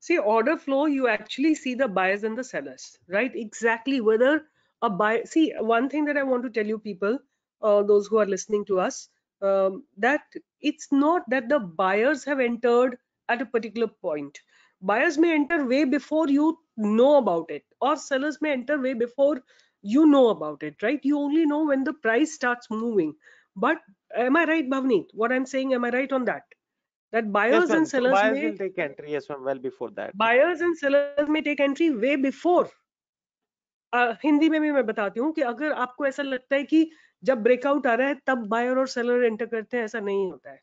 see order flow you actually see the buyers and the sellers right exactly whether a buy see one thing that i want to tell you people uh, those who are listening to us um, that it's not that the buyers have entered at a particular point buyers may enter way before you know about it or sellers may enter way before you know about it right you only know when the price starts moving but am i right bhavneet what i'm saying am i right on that that buyers yes, and sellers buyers may, will take entry as well before that buyers and sellers may take entry way before uh, Hindi में भी मैं बताती हूँ कि अगर आपको ऐसा लगता है कि जब ब्रेकआउट आ रहा है तब बायर और सेलर एंटर करते हैं ऐसा नहीं होता है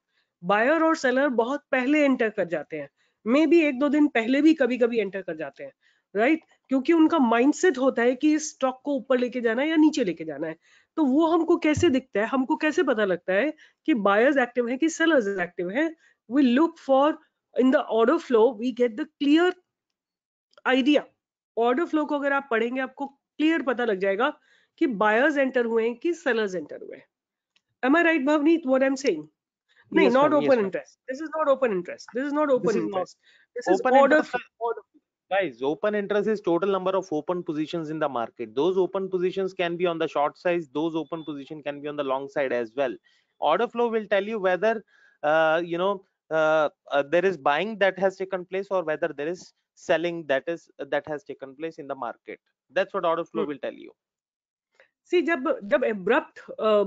बायर और सेलर बहुत पहले एंटर कर जाते हैं मे भी एक दो दिन पहले भी कभी कभी एंटर कर जाते हैं राइट right? क्योंकि उनका माइंडसेट होता है कि इस स्टॉक को ऊपर लेके जाना है या नीचे लेके जाना है तो वो हमको कैसे दिखता है हमको कैसे पता लगता है कि बायर्स एक्टिव है कि सेलर्स एक्टिव है we look for in the order flow we get the clear idea order flow को अगर आप पढ़ेंगे आपको क्लियर पता लग जाएगा कि बायर्स एंटर हुए हैं कि सेलर्स एंटर हुए हैं am I right Bhavneet what I am saying No, yes, not open yes, interest. This is not open interest. This is not open this interest. Is not, this open is order interest, order. Guys, open interest is total number of open positions in the market. Those open positions can be on the short side. Those open position can be on the long side as well. Order flow will tell you whether uh, you know uh, uh, there is buying that has taken place or whether there is selling that is that has taken place in the market. That's what order flow hmm. will tell you. See जब जब abrupt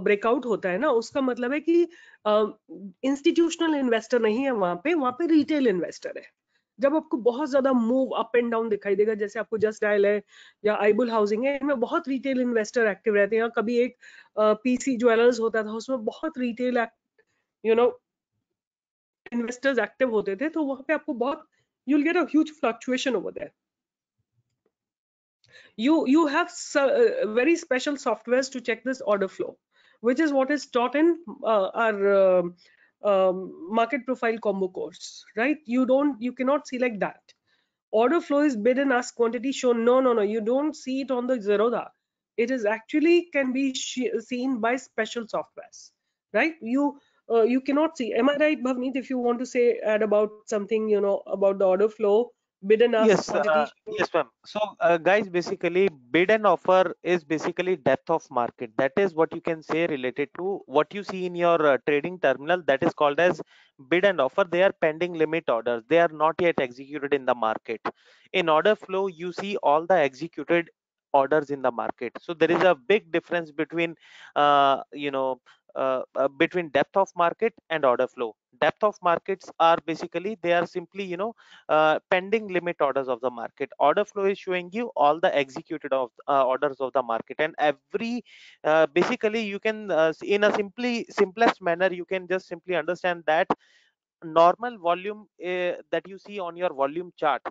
breakout होता है ना उसका मतलब है कि institutional investor नहीं है वहां पे वहां पे रिटेल इन्वेस्टर है जब आपको बहुत ज्यादा मूव अप एंड डाउन दिखाई देगा जैसे आपको जस्ट डायल है या आईबुल हाउसिंग है इनमें बहुत रिटेल इन्वेस्टर एक्टिव रहते हैं कभी एक पीसी ज्वेलर्स होता था उसमें बहुत retail you know investors active होते थे तो वहां पे आपको बहुत you'll get a huge fluctuation over that you you have so, uh, very special softwares to check this order flow which is what is taught in uh, our um, um, market profile combo course right you don't you cannot see like that order flow is bid and ask quantity shown no no no you don't see it on the zerodha it is actually can be seen by special softwares right you uh, you cannot see am i right bhavneet if you want to say add about something you know about the order flow bid and yes uh, yes ma'am so uh, guys basically bid and offer is basically depth of market that is what you can say related to what you see in your uh, trading terminal that is called as bid and offer they are pending limit orders they are not yet executed in the market in order flow you see all the executed orders in the market so there is a big difference between uh, you know uh, uh, between depth of market and order flow depth of markets are basically they are simply you know uh, pending limit orders of the market order flow is showing you all the executed of uh, orders of the market and every uh, basically you can uh, in a simply simplest manner you can just simply understand that normal volume uh, that you see on your volume chart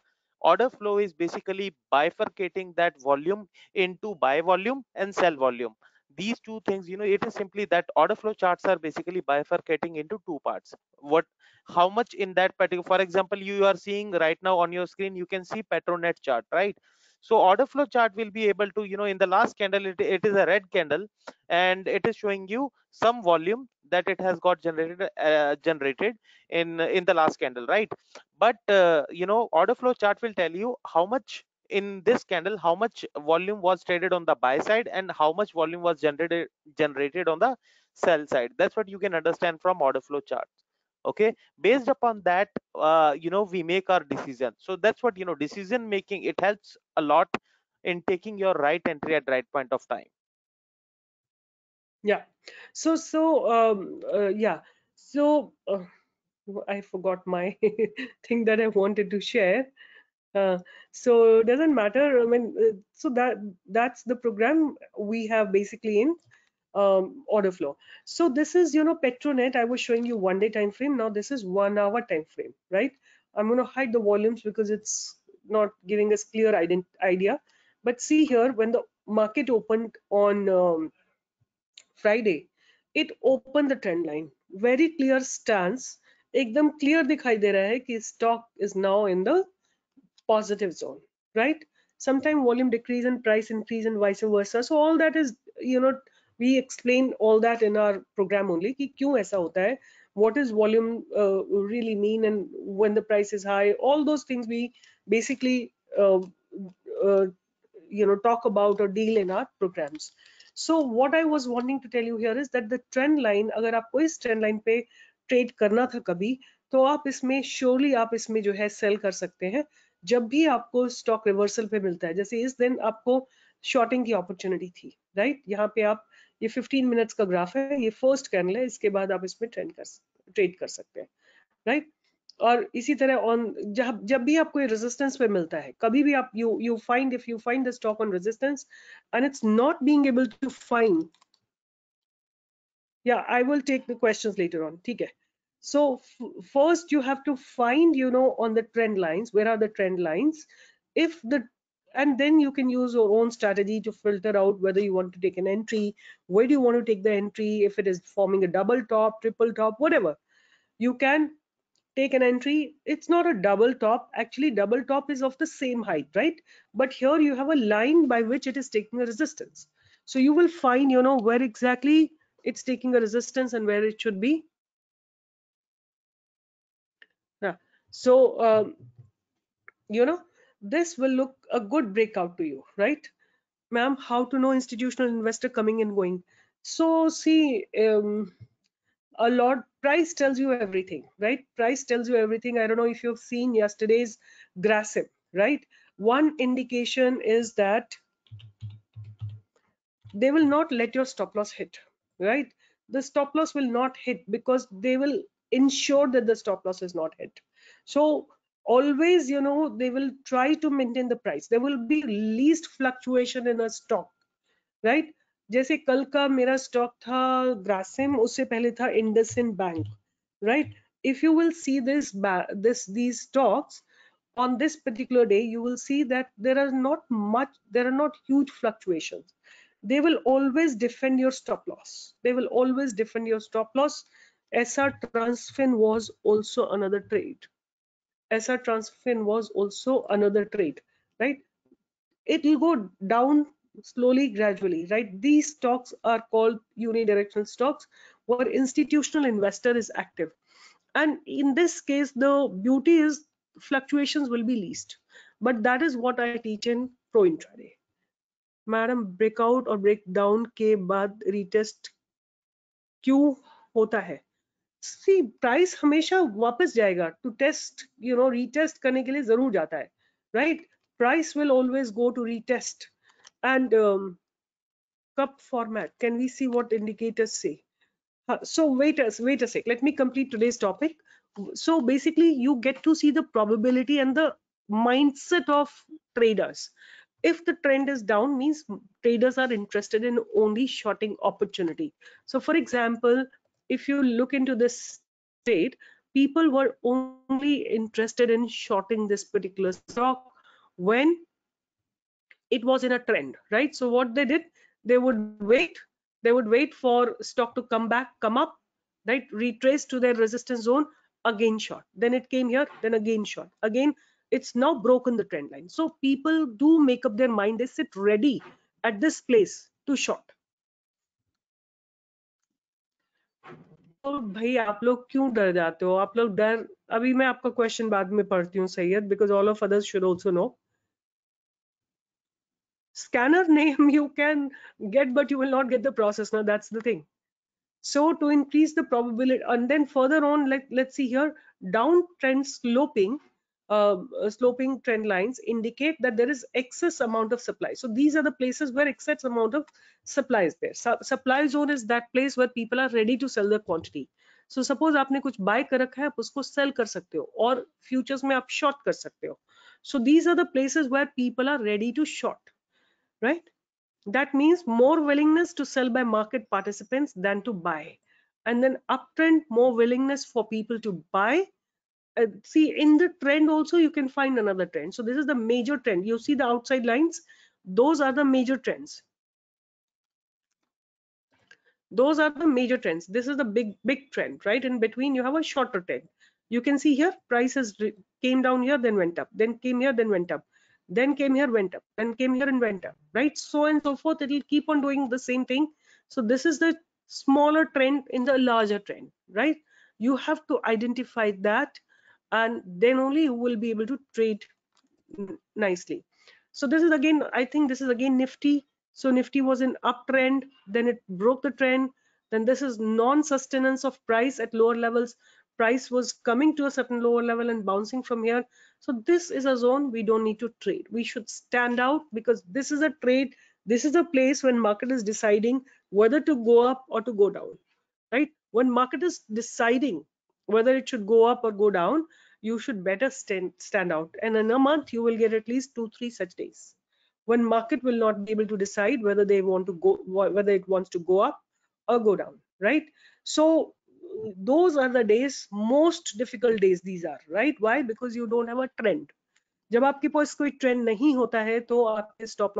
order flow is basically bifurcating that volume into buy volume and sell volume these two things you know it is simply that order flow charts are basically bifurcating into two parts what how much in that particular for example you are seeing right now on your screen you can see petronet chart right so order flow chart will be able to you know in the last candle it, it is a red candle and it is showing you some volume that it has got generated uh, generated in in the last candle right but uh, you know order flow chart will tell you how much in this candle how much volume was traded on the buy side and how much volume was generated generated on the sell side that's what you can understand from order flow chart okay based upon that uh, you know we make our decision so that's what you know decision making it helps a lot in taking your right entry at right point of time yeah so so um, uh, yeah so uh, i forgot my *laughs* thing that i wanted to share uh, so it doesn't matter. I mean, uh, so that that's the program we have basically in um, order flow. So this is you know Petronet. I was showing you one day time frame. Now this is one hour time frame, right? I'm going to hide the volumes because it's not giving us clear idea. But see here when the market opened on um, Friday, it opened the trend line. Very clear stance. एकदम clear. दिखाई दे रहा है कि is now in the the positive zone right sometimes volume decrease and price increase and vice versa so all that is you know we explain all that in our program only ki kyun aisa what does volume uh, really mean and when the price is high all those things we basically uh, uh, you know talk about or deal in our programs so what i was wanting to tell you here is that the trend line agar aapko is trend line pe trade karna tha kabhi तो आप इसमें surely आप इसमें जो है जब भी आपको स्टॉक रिवर्सल पे मिलता है जैसे इस दिन आपको शॉर्टिंग की अपॉर्चुनिटी थी राइट यहाँ पे आप ये 15 मिनट्स का ग्राफ है ये फर्स्ट कैंडल है इसके बाद आप इसमें ट्रेंड कर ट्रेड कर सकते हैं राइट और इसी तरह ऑन जब जब भी आपको ये रेजिस्टेंस पे मिलता है कभी भी आप you you find if you find the stock on resistance and it's not being able to find या I will take the questions later on ठीक है so first you have to find you know on the trend lines where are the trend lines if the and then you can use your own strategy to filter out whether you want to take an entry where do you want to take the entry if it is forming a double top triple top whatever you can take an entry it's not a double top actually double top is of the same height right but here you have a line by which it is taking a resistance so you will find you know where exactly it's taking a resistance and where it should be So, um, you know, this will look a good breakout to you, right? Ma'am, how to know institutional investor coming and going? So see, um, a lot, price tells you everything, right? Price tells you everything. I don't know if you've seen yesterday's Grasim, right? One indication is that they will not let your stop loss hit, right? The stop loss will not hit because they will ensure that the stop loss is not hit so always you know they will try to maintain the price there will be least fluctuation in a stock right जैसे कल का मेरा stock था ग्रासिम उससे पहले था IndusInd bank right if you will see this this these on this particular day you will see that there are not much there are not huge fluctuations they will always defend your stop loss they will always defend your stop loss sr transfin was also another trade SR transfin was also another trait, right? It will go down slowly, gradually, right? These stocks are called unidirectional stocks where institutional investor is active. And in this case, the beauty is fluctuations will be least. But that is what I teach in pro intraday. Madam, breakout or breakdown ke baad retest kyu hota hai? See, price हमेशा वापस जाएगा to test. You know, retest करने के लिए जरूर जाता है right price will always go to retest and cup format can we see what indicators say so wait a wait a sec let me complete today's topic so basically you get to see the probability and the mindset of traders if the trend is down means traders are interested in only shorting opportunity so for example if you look into this state, people were only interested in shorting this particular stock when it was in a trend, right? So what they did, they would wait, they would wait for stock to come back, come up, right? Retrace to their resistance zone, again short. Then it came here, then again short. Again, it's now broken the trend line. So people do make up their mind, they sit ready at this place to short. तो भाई आप लोग क्यों डर जाते हो आप लोग डर अभी मैं आपका क्वेश्चन बाद में पढ़ती हूँ Syed because all of others should also know scanner name you can get but you will not get the process ना that's the thing so to increase the probability and then further on let see here down trend sloping Um, uh, sloping trend lines indicate that there is excess amount of supply. So these are the places where excess amount of supply is there. Su supply zone is that place where people are ready to sell their quantity. So suppose you have buy something, you can sell it or futures mein aap short kar So these are the places where people are ready to short, right? That means more willingness to sell by market participants than to buy. And then uptrend, more willingness for people to buy uh, see in the trend also you can find another trend so this is the major trend you see the outside lines those are the major trends those are the major trends this is the big big trend right in between you have a shorter trend you can see here prices came down here then went up then came here then went up then came here went up then came here and went up right so and so forth it'll keep on doing the same thing so this is the smaller trend in the larger trend right you have to identify that and then only you will be able to trade nicely so this is again i think this is again nifty so nifty was in uptrend then it broke the trend then this is non-sustenance of price at lower levels price was coming to a certain lower level and bouncing from here so this is a zone we don't need to trade we should stand out because this is a trade this is a place when market is deciding whether to go up or to go down right when market is deciding whether it should go up or go down you should better stand, stand out and in a month you will get at least two three such days when market will not be able to decide whether they want to go whether it wants to go up or go down right so those are the days most difficult days these are right why because you don't have a trend जब आपके पास कोई trend नहीं होता है तो आपके stop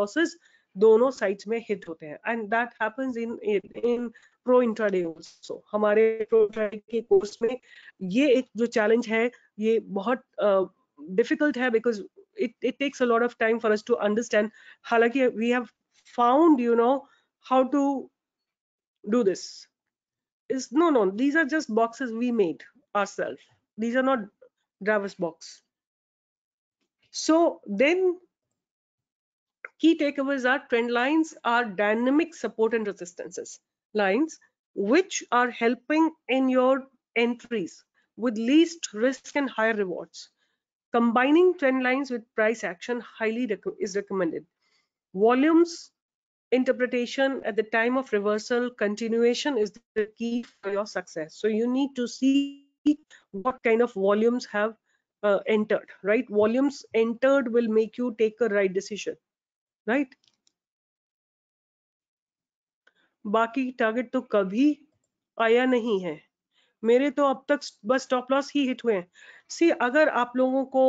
दोनों sides में हिट होते हैं and that happens in in pro intraday also हमारे प्रो इंट्राडे के कोर्स में ये एक जो चैलेंज है ये बहुत डिफिकल्ट uh, है because it it takes a lot of time for us to understand हालांकि we have found you know how to do this is no no these are just boxes we made ourself these are not drivers box so then key takeaways are trend lines are dynamic support and resistances lines which are helping in your entries with least risk and higher rewards. Combining trend lines with price action highly rec is recommended. Volumes interpretation at the time of reversal continuation is the key for your success. So you need to see what kind of volumes have uh, entered, right? Volumes entered will make you take a right decision. Right बाकी target तो कभी आया नहीं है मेरे तो अब तक बस स्टॉप लॉस ही हिट हुए हैं सी अगर आप लोगों को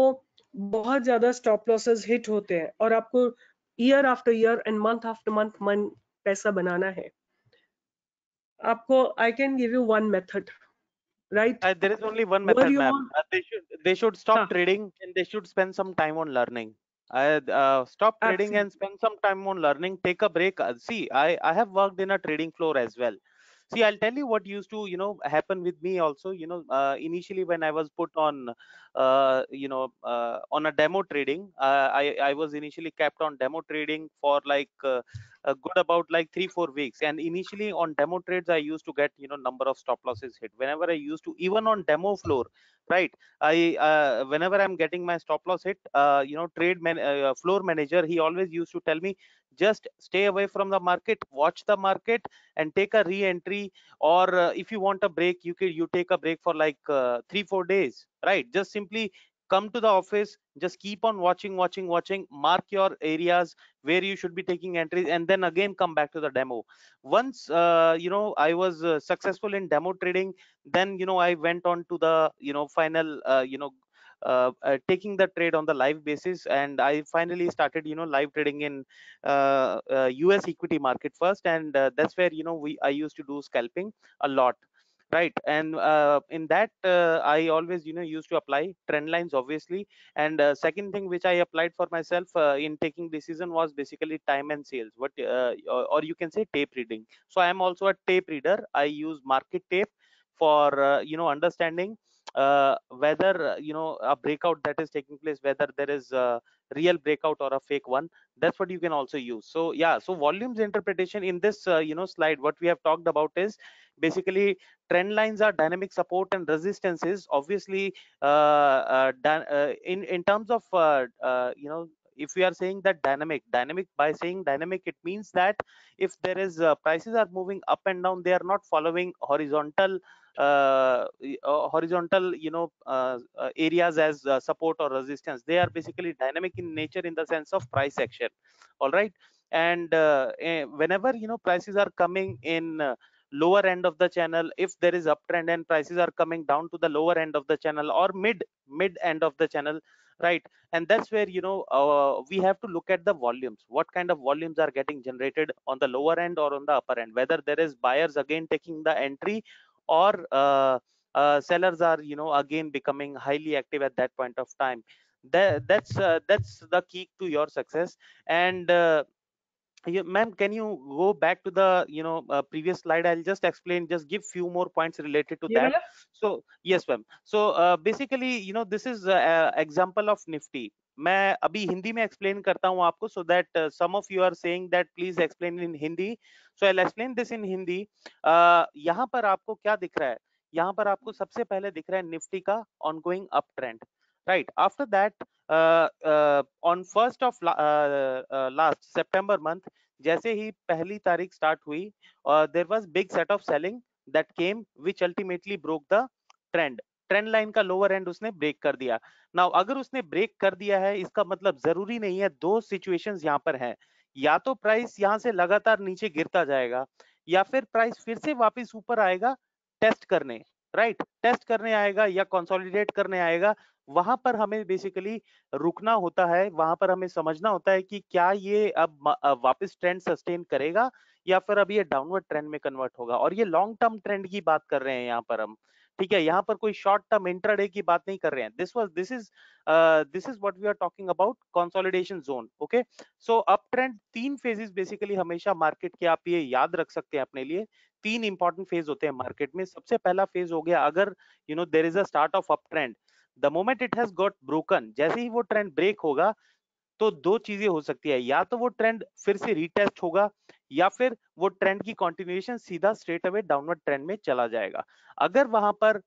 बहुत ज्यादा स्टॉप लॉसेस हिट होते हैं और आपको year after year and month after month मन पैसा बनाना है आपको I can give you one method right there is only one method ma'am they should they should stop trading and they should spend some time on learning I uh, stop trading Absolutely. and spend some time on learning. Take a break. Uh, see, I I have worked in a trading floor as well see i'll tell you what used to you know happen with me also you know uh, initially when i was put on uh, you know uh, on a demo trading uh, i i was initially kept on demo trading for like uh, good about like 3 4 weeks and initially on demo trades i used to get you know number of stop losses hit whenever i used to even on demo floor right i uh, whenever i'm getting my stop loss hit you know trade man floor manager he always used to tell me just stay away from the market watch the market and take a re-entry or uh, if you want a break you can you take a break for like uh, three four days right just simply come to the office just keep on watching watching watching mark your areas where you should be taking entries and then again come back to the demo once uh, you know i was uh, successful in demo trading then you know i went on to the you know final uh, you know uh, uh, taking the trade on the live basis and i finally started you know live trading in uh, us uh, equity market first and uh, that's where you know we i used to do scalping a lot right and in that i always you know used to apply trend lines obviously and second thing which i applied for myself in taking decision was basically time and sales what or, or you can say tape reading so i am also a tape reader i use market tape for you know understanding uh, whether uh, you know a breakout that is taking place whether there is a real breakout or a fake one that's what you can also use so yeah so volumes interpretation in this uh, you know slide what we have talked about is basically trend lines are dynamic support and resistances obviously uh, uh, uh in in terms of you know if we are saying that dynamic dynamic by saying dynamic it means that if there is prices are moving up and down they are not following horizontal uh, uh, horizontal you know uh, uh, areas as uh, support or resistance they are basically dynamic in nature in the sense of price action all right and uh, eh, whenever you know prices are coming in lower end of the channel if there is uptrend and prices are coming down to the lower end of the channel or mid mid end of the channel right and that's where you know uh, we have to look at the volumes what kind of volumes are getting generated on the lower end or on the upper end whether there is buyers again taking the entry or uh, uh, sellers are you know again becoming highly active at that point of time that, that's uh, that's the key to your success and uh, ma'am can you go back to the you know uh, previous slide i'll just explain just give few more points related to yeah. that so yes ma'am so uh, basically you know this is an uh, example of nifty मैं अभी हिंदी में explain करता हूं आपको so that some of you are saying that please explain in Hindi so I explain this in Hindi uh, यहां पर आपको क्या दिख रहा है यहां पर आपको सबसे पहले दिख रहा है निफ्टी का on going up trend right after that on first of last of month uh, uh, जैसे ही पहली तारीख स्टार्ट हुई there was big set of selling that came which ultimately broke the trend trend line का lower end उसने break कर दिया now अगर उसने ब्रेक कर दिया है इसका मतलब जरूरी नहीं है दो सिचुएशन यहाँ पर है या तो प्राइस यहाँ से लगातार नीचे गिरता जाएगा या फिर प्राइस फिर से वापस ऊपर आएगा टेस्ट करने राइट right? टेस्ट करने आएगा या कंसोलिडेट करने आएगा वहां पर हमें बेसिकली रुकना होता है वहां पर हमें समझना होता है कि क्या ये अब वापस ट्रेंड सस्टेन करेगा या फिर अब ये डाउनवर्ड ट्रेंड में कन्वर्ट होगा और ये लॉन्ग टर्म ट्रेंड की बात कर रहे हैं यहाँ पर हम ठीक है यहाँ पर कोई शॉर्ट टर्म इंट्राडे की बात नहीं कर रहे हैं this was this is this is what we are talking about consolidation zone okay so up trend तीन फेजेस बेसिकली हमेशा मार्केट के आप ये याद रख सकते हैं अपने लिए तीन इंपॉर्टेंट फेज होते हैं मार्केट में सबसे पहला फेज हो गया अगर you know there is a start of up trend the moment it has got broken जैसे ही वो ट्रेंड ब्रेक होगा तो दो चीजें हो सकती है या तो वो ट्रेंड फिर से रिटेस्ट होगा या फिर वो ट्रेंड की कॉन्टिन्यूएशन सीधा स्ट्रेट अवे डाउनवर्ड ट्रेंड में चला जाएगा अगर वहां पर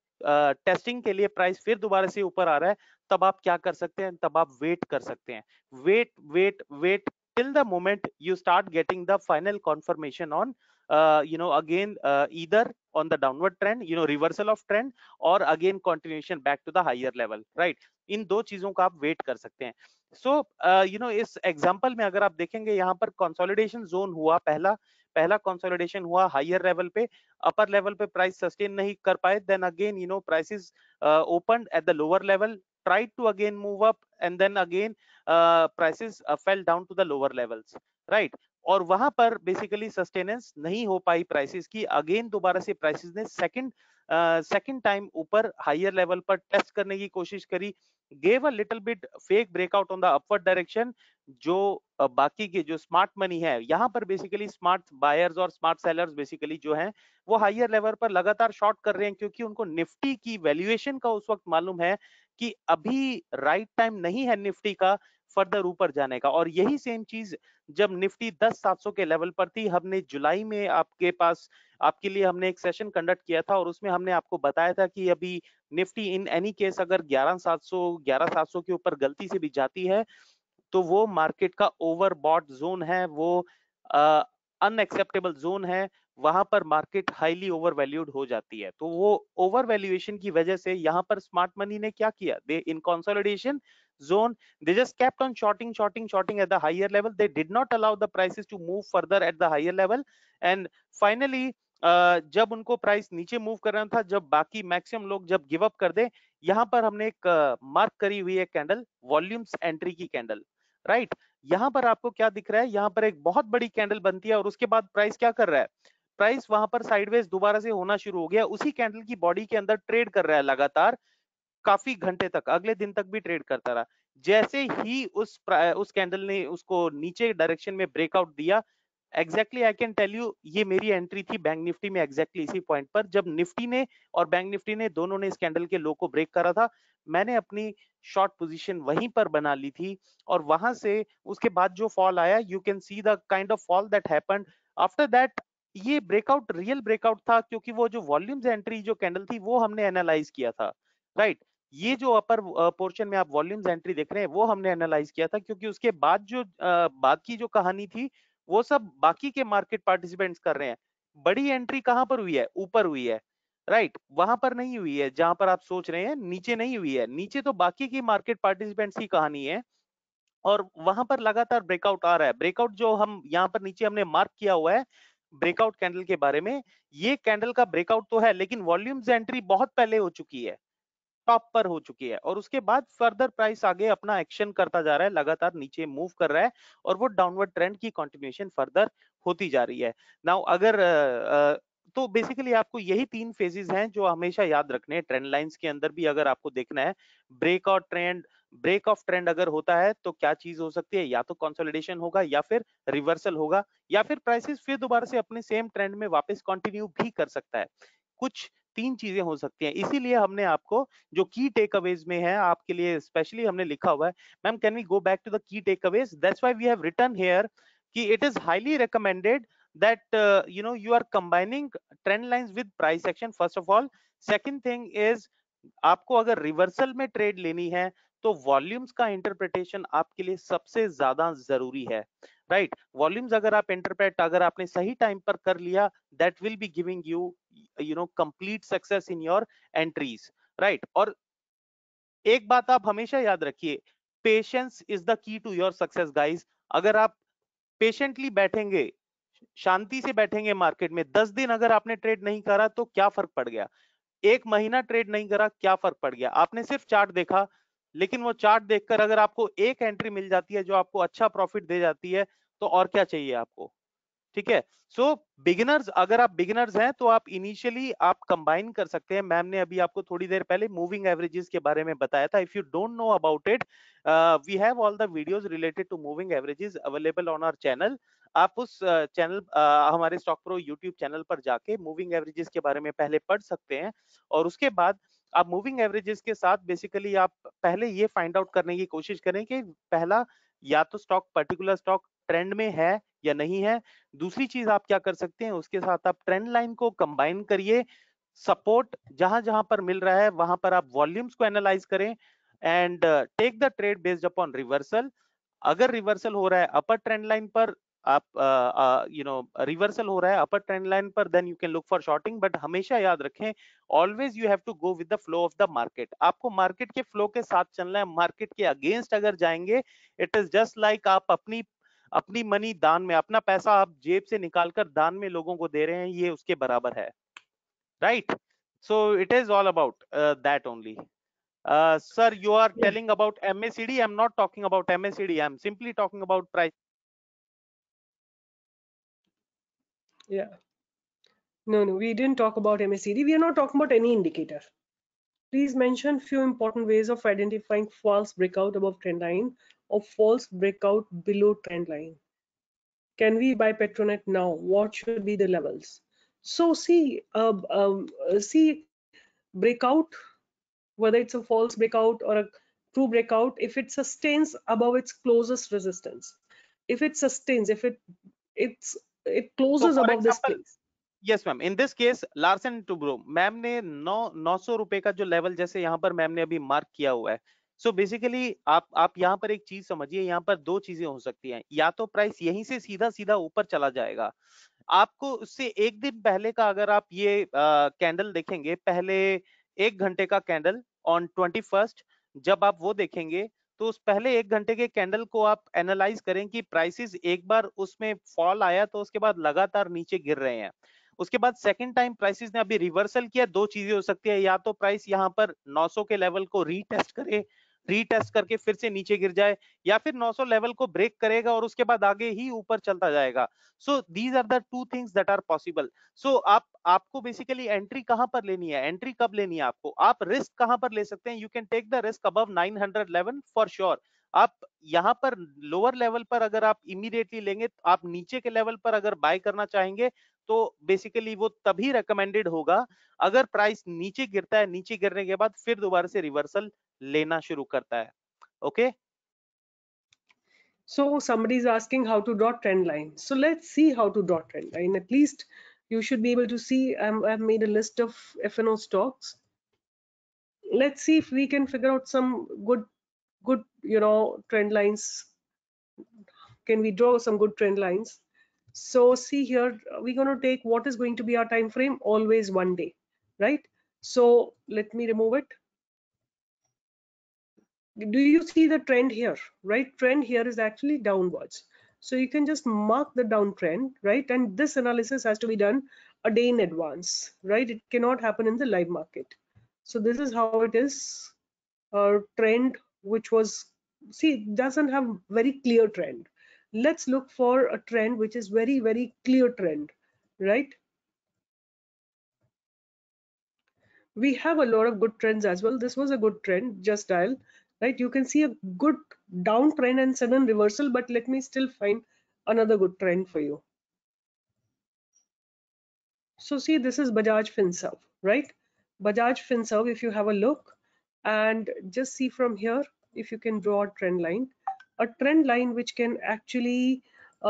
टेस्टिंग के लिए प्राइस फिर दोबारा से ऊपर आ रहा है तब आप क्या कर सकते हैं तब आप वेट कर सकते हैं wait wait wait till the moment you start getting the final confirmation on uh, you know again uh, either on the downward trend you know reversal of trend or again continuation back to the higher level right इन दो चीजों का आप wait कर सकते हैं so you know इस example में अगर आप देखेंगे यहाँ पर कंसोलिडेशन जोन हुआ पहला पहला कंसोलिडेशन हुआ हायर लेवल पे अपर लेवल पे प्राइस सस्टेन नहीं कर पाए then again you know prices open at the lower level tried to again move up and then again uh, prices uh, fell down to the lower levels right और वहां पर basically sustenance नहीं हो पाई prices की again दोबारा से prices ने second second time ऊपर हायर लेवल पर टेस्ट करने की कोशिश करी gave a little bit fake breakout on the upward direction जो बाकी के जो स्मार्ट मनी है यहाँ पर बेसिकली स्मार्ट बायर्स और स्मार्ट सेलर्स बेसिकली जो हैं वो हायर लेवल पर लगातार शॉर्ट कर रहे हैं क्योंकि उनको निफ्टी की वैल्यूएशन का उस वक्त मालूम है कि अभी राइट right टाइम नहीं है निफ्टी का फर्दर ऊपर जाने का और यही सेम चीज जब निफ्टी दस सात के लेवल पर थी हमने जुलाई में आपके पास आपके लिए हमने एक सेशन कंडक्ट किया था और उसमें हमने आपको बताया था कि अभी निफ्टी इन एनी केस अगर ग्यारह सात सौ ग्यारह सात सौ के ऊपर गलती से भी जाती है तो वो मार्केट का ओवरबॉट जोन है वो अनएक्सेप्टेबल जोन है वहां पर मार्केट हाईली ओवर वैल्यूड हो जाती है तो वो ओवर वैल्यूएशन की वजह से यहाँ पर स्मार्ट मनी ने क्या किया they in consolidation zone they just kept on shorting shorting shorting at the higher level they did not allow the prices to move further at the higher level and finally Uh, जब उनको price नीचे move करना था जब बाकी maximum लोग जब give up कर दे यहाँ पर हमने एक मार्क uh, करी हुई है कैंडल वॉल्यूम्स एंट्री की कैंडल राइट right? यहाँ पर आपको क्या दिख रहा है यहाँ पर एक बहुत बड़ी कैंडल बनती है और उसके बाद प्राइस क्या कर रहा है प्राइस वहां पर साइडवेज दोबारा से होना शुरू हो गया उसी कैंडल की बॉडी के अंदर ट्रेड कर रहा है लगातार काफी घंटे तक अगले दिन तक भी ट्रेड करता रहा जैसे ही उस उस कैंडल ने उसको नीचे डायरेक्शन में ब्रेकआउट दिया exactly I can tell you ये मेरी एंट्री थी बैंक निफ्टी में एग्जैक्टली exactly इसी पॉइंट पर जब निफ्टी ने और बैंक निफ्टी ने दोनों ने इस कैंडल के लो को ब्रेक करा था मैंने अपनी शॉर्ट पोजीशन वहीं पर बना ली थी और वहां से उसके बाद जो फॉल आया you can see the kind of fall that happened after that ये ब्रेकआउट रियल ब्रेकआउट था क्योंकि वो जो वॉल्यूम्स एंट्री जो कैंडल थी वो हमने एनालाइज किया था राइट right? ये जो अपर पोर्शन uh, में आप वॉल्यूम्स एंट्री देख रहे हैं वो हमने एनालाइज किया था क्योंकि उसके बाद जो uh, बाकी जो कहानी थी वो सब बाकी के मार्केट पार्टिसिपेंट्स कर रहे हैं बड़ी एंट्री कहाँ पर हुई है ऊपर हुई है राइट right, वहां पर नहीं हुई है जहां पर आप सोच रहे हैं नीचे नहीं हुई है नीचे तो बाकी की मार्केट पार्टिसिपेंट्स की कहानी है और वहां पर लगातार ब्रेकआउट आ रहा है ब्रेकआउट जो हम यहाँ पर नीचे हमने मार्क किया हुआ है ब्रेकआउट कैंडल के बारे में ये कैंडल का ब्रेकआउट तो है लेकिन वॉल्यूम्स एंट्री बहुत पहले हो चुकी है टॉप पर हो चुकी है और उसके बाद फर्दर प्राइस आगे अपना एक्शन करता जा रहा है लगातार नीचे मूव कर रहा है और वो डाउनवर्ड ट्रेंड की कंटिन्यूएशन फर्दर होती जा रही है नाउ अगर आ, तो बेसिकली आपको यही तीन फेजेस हैं जो हमेशा याद रखने हैं ट्रेंड लाइंस के अंदर भी अगर आपको देखना है ब्रेक और ट्रेंड ब्रेक ऑफ ट्रेंड अगर होता है तो क्या चीज हो सकती है या तो कंसोलिडेशन होगा या फिर रिवर्सल होगा या फिर प्राइसेस फिर दोबारा से अपने सेम ट्रेंड में वापस कंटिन्यू भी कर सकता है कुछ तीन चीजें हो सकती हैं इसीलिए हमने आपको जो की टेक अवेज में है आपके लिए स्पेशली हमने लिखा हुआ है ma'am can we go back to the key takeaways that's why we have return here कि it is highly recommended that you know you are combining trend trend with price action first of all all thing is आपको अगर reversal में trade लेनी है तो volumes का interpretation आपके लिए सबसे ज्यादा जरूरी है राइट right? वॉल्यूम्स अगर आप इंटरप्रेट अगर आपने सही टाइम पर कर लिया that will be giving you you know complete success in your entries right और एक बात आप हमेशा याद रखिए patience is the key to your success guys अगर आप पेशेंटली बैठेंगे शांति से बैठेंगे मार्केट में दस दिन अगर आपने ट्रेड नहीं करा तो क्या फर्क पड़ गया एक महीना ट्रेड नहीं करा क्या फर्क पड़ गया आपने सिर्फ चार्ट देखा लेकिन वो चार्ट देखकर अगर आपको एक एंट्री मिल जाती है जो आपको अच्छा प्रॉफिट दे जाती है तो और क्या चाहिए आपको ठीक है सो बिगिनर्स अगर आप बिगिनर्स हैं तो आप इनिशियली आप कंबाइन कर सकते हैं मैम ने अभी आपको थोड़ी देर पहले मूविंग एवरेजेस के बारे में बताया था if you don't know about it we have all the videos related to moving averages available on our channel आप उस चैनल uh, uh, हमारे स्टॉक प्रो यूट्यूब चैनल पर जाके मूविंग एवरेजेस के बारे में पहले पढ़ सकते हैं और उसके बाद uh, आप मूविंग एवरेजेस के साथ बेसिकली आप पहले ये फाइंड आउट करने की कोशिश करें कि पहला या तो स्टॉक पर्टिकुलर स्टॉक ट्रेंड में है या नहीं है दूसरी चीज आप क्या कर सकते हैं उसके साथ आप ट्रेंड लाइन को कंबाइन करिए सपोर्ट जहां जहां पर मिल रहा है वहां पर आप वॉल्यूम्स को एनालाइज करें and take the trade based upon reversal अगर रिवर्सल हो रहा है अपर ट्रेंड लाइन पर आप यू नो रिवर्सल हो रहा है अपर ट्रेंड लाइन पर then you can look for shorting but हमेशा याद रखें always you have to go with the flow of the market आपको मार्केट के फ्लो के साथ चलना है मार्केट के अगेंस्ट अगर जाएंगे इट इज जस्ट लाइक आप अपनी अपनी मनी दान में अपना पैसा आप जेब से निकालकर दान में लोगों को दे रहे हैं ये उसके बराबर है right so it is all about uh, that only uh, sir you are not talking about M S C D I'm simply talking about price yeah no no we didn't talk about MACD we are not talking about any indicator please mention few important ways of identifying false breakout above trend line or false breakout below trend line can we buy petronet now what should be the levels so see uh, um, uh, see breakout whether it's a false breakout or a true breakout if it sustains above its closest resistance if it sustains if it it's it closes so above example, this place yes ma'am in this case Larsen Toubro ma'am ने नौ नौ सौ रुपए का जो level जैसे यहाँ पर ma'am ने अभी मार्क किया हुआ है सो so बेसिकली आप आप यहाँ पर एक चीज समझिए यहाँ पर दो चीजें हो सकती हैं या तो प्राइस यहीं से सीधा सीधा ऊपर चला जाएगा आपको उससे एक दिन पहले का अगर आप ये आ, कैंडल देखेंगे पहले एक घंटे का कैंडल ऑन ट्वेंटी फर्स्ट जब आप वो देखेंगे तो उस पहले एक घंटे के कैंडल को आप एनालाइज करें कि प्राइसेस एक बार उसमें फॉल आया तो उसके बाद लगातार नीचे गिर रहे हैं उसके बाद सेकंड टाइम प्राइसेस ने अभी रिवर्सल किया दो चीजें हो सकती है या तो प्राइस यहाँ पर 900 के लेवल को रीटेस्ट करे रीटेस्ट करके फिर से नीचे गिर जाए या फिर 900 लेवल को ब्रेक करेगा और उसके बाद आगे ही ऊपर चलता जाएगा so these are the two things that are possible so आप आपको बेसिकली एंट्री कहां पर लेनी है एंट्री कब लेनी है आपको आप रिस्क कहां पर ले सकते हैं you can take the risk above 900 level for sure आप यहाँ पर लोअर लेवल पर अगर आप इमीडिएटली लेंगे तो आप नीचे के लेवल पर अगर बाय करना चाहेंगे तो बेसिकली वो तभी रिकमेंडेड होगा अगर प्राइस नीचे गिरता है नीचे गिरने के बाद फिर दोबारा से रिवर्सल लेना शुरू okay so somebody is asking how to draw trend line so let's see how to draw trend line at least you should be able to see um, i've made a list of fno stocks let's see if we can figure out some good good you know trend lines can we draw some good trend lines so see here we're going to take what is going to be our time frame always one day right so let me remove it do you see the trend here right trend here is actually downwards so you can just mark the downtrend right and this analysis has to be done a day in advance right it cannot happen in the live market so this is how it is a trend which was see it doesn't have very clear trend let's look for a trend which is very very clear trend right we have a lot of good trends as well this was a good trend just dial right you can see a good downtrend and sudden reversal but let me still find another good trend for you so see this is bajaj finserv right bajaj finserv if you have a look and just see from here if you can draw a trend line a trend line which can actually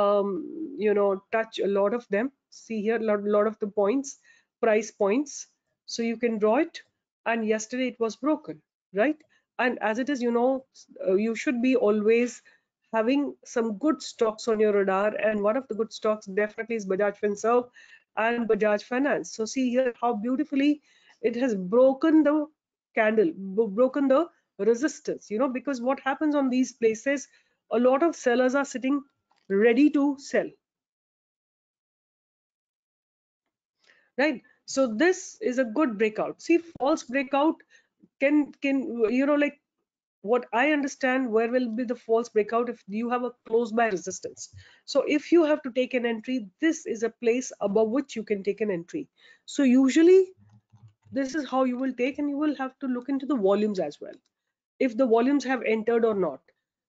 um, you know touch a lot of them see here a lot, lot of the points price points so you can draw it and yesterday it was broken right and as it is you know uh, you should be always having some good stocks on your radar and one of the good stocks definitely is Bajaj Finserv and Bajaj Finance so see here how beautifully it has broken the candle broken the resistance you know because what happens on these places a lot of sellers are sitting ready to sell right so this is a good breakout see false breakout can can you know like what I understand where will be the false breakout if you have a close by resistance. So if you have to take an entry, this is a place above which you can take an entry. So usually this is how you will take and you will have to look into the volumes as well. If the volumes have entered or not.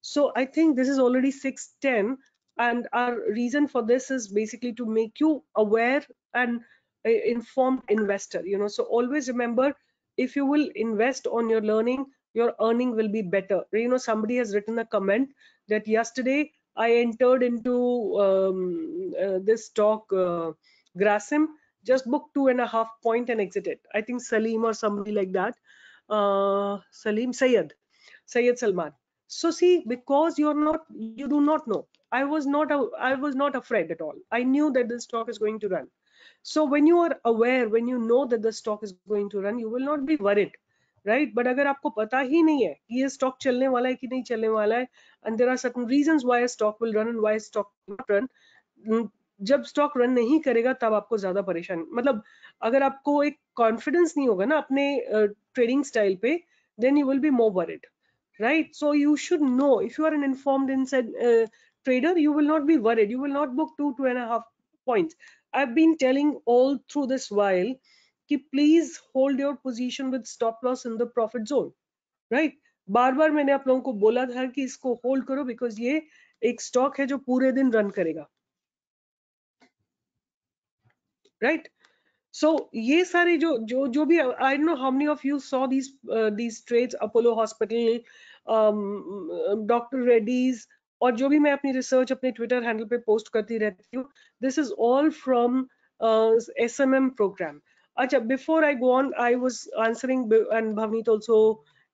So I think this is already 610 and our reason for this is basically to make you aware and uh, informed investor, you know, so always remember if you will invest on your learning your earning will be better you know somebody has written a comment that yesterday i entered into um, uh, this talk uh, grasim just booked two and a half point and exited i think salim or somebody like that uh, salim sayed sayed salman so see because you're not you do not know i was not a, i was not afraid at all i knew that this talk is going to run so when you are aware when you know that the stock is going to run you will not be worried right? But अगर आपको पता ही नहीं है कि ये stock चलने वाला है कि नहीं चलने वाला है and there are certain reason why stock will run and why stock run जब स्टॉक रन नहीं करेगा तब आपको ज्यादा परेशान मतलब अगर आपको एक कॉन्फिडेंस नहीं होगा ना अपने ट्रेडिंग uh, स्टाइल पे then you will be more worried right so you should know if you are an informed insider trader you will not be worried you will not book two two and a half points I've been telling all through this while, कि please hold your position with stop loss in the profit zone right बार बार मैंने आप लोगों को बोला था कि इसको होल्ड करो बिकॉज ये एक स्टॉक है जो पूरे दिन रन करेगा राइट right? सो so, ये सारे जो जो जो भी I know how many of you saw these these trades Apollo hospital doctor Reddy's और जो भी मैं अपनी रिसर्च अपने ट्विटर हैंडल पे पोस्ट करती रहती हूँ this is all from S M M program अच्छा before I go on I was answering and Bhavneet also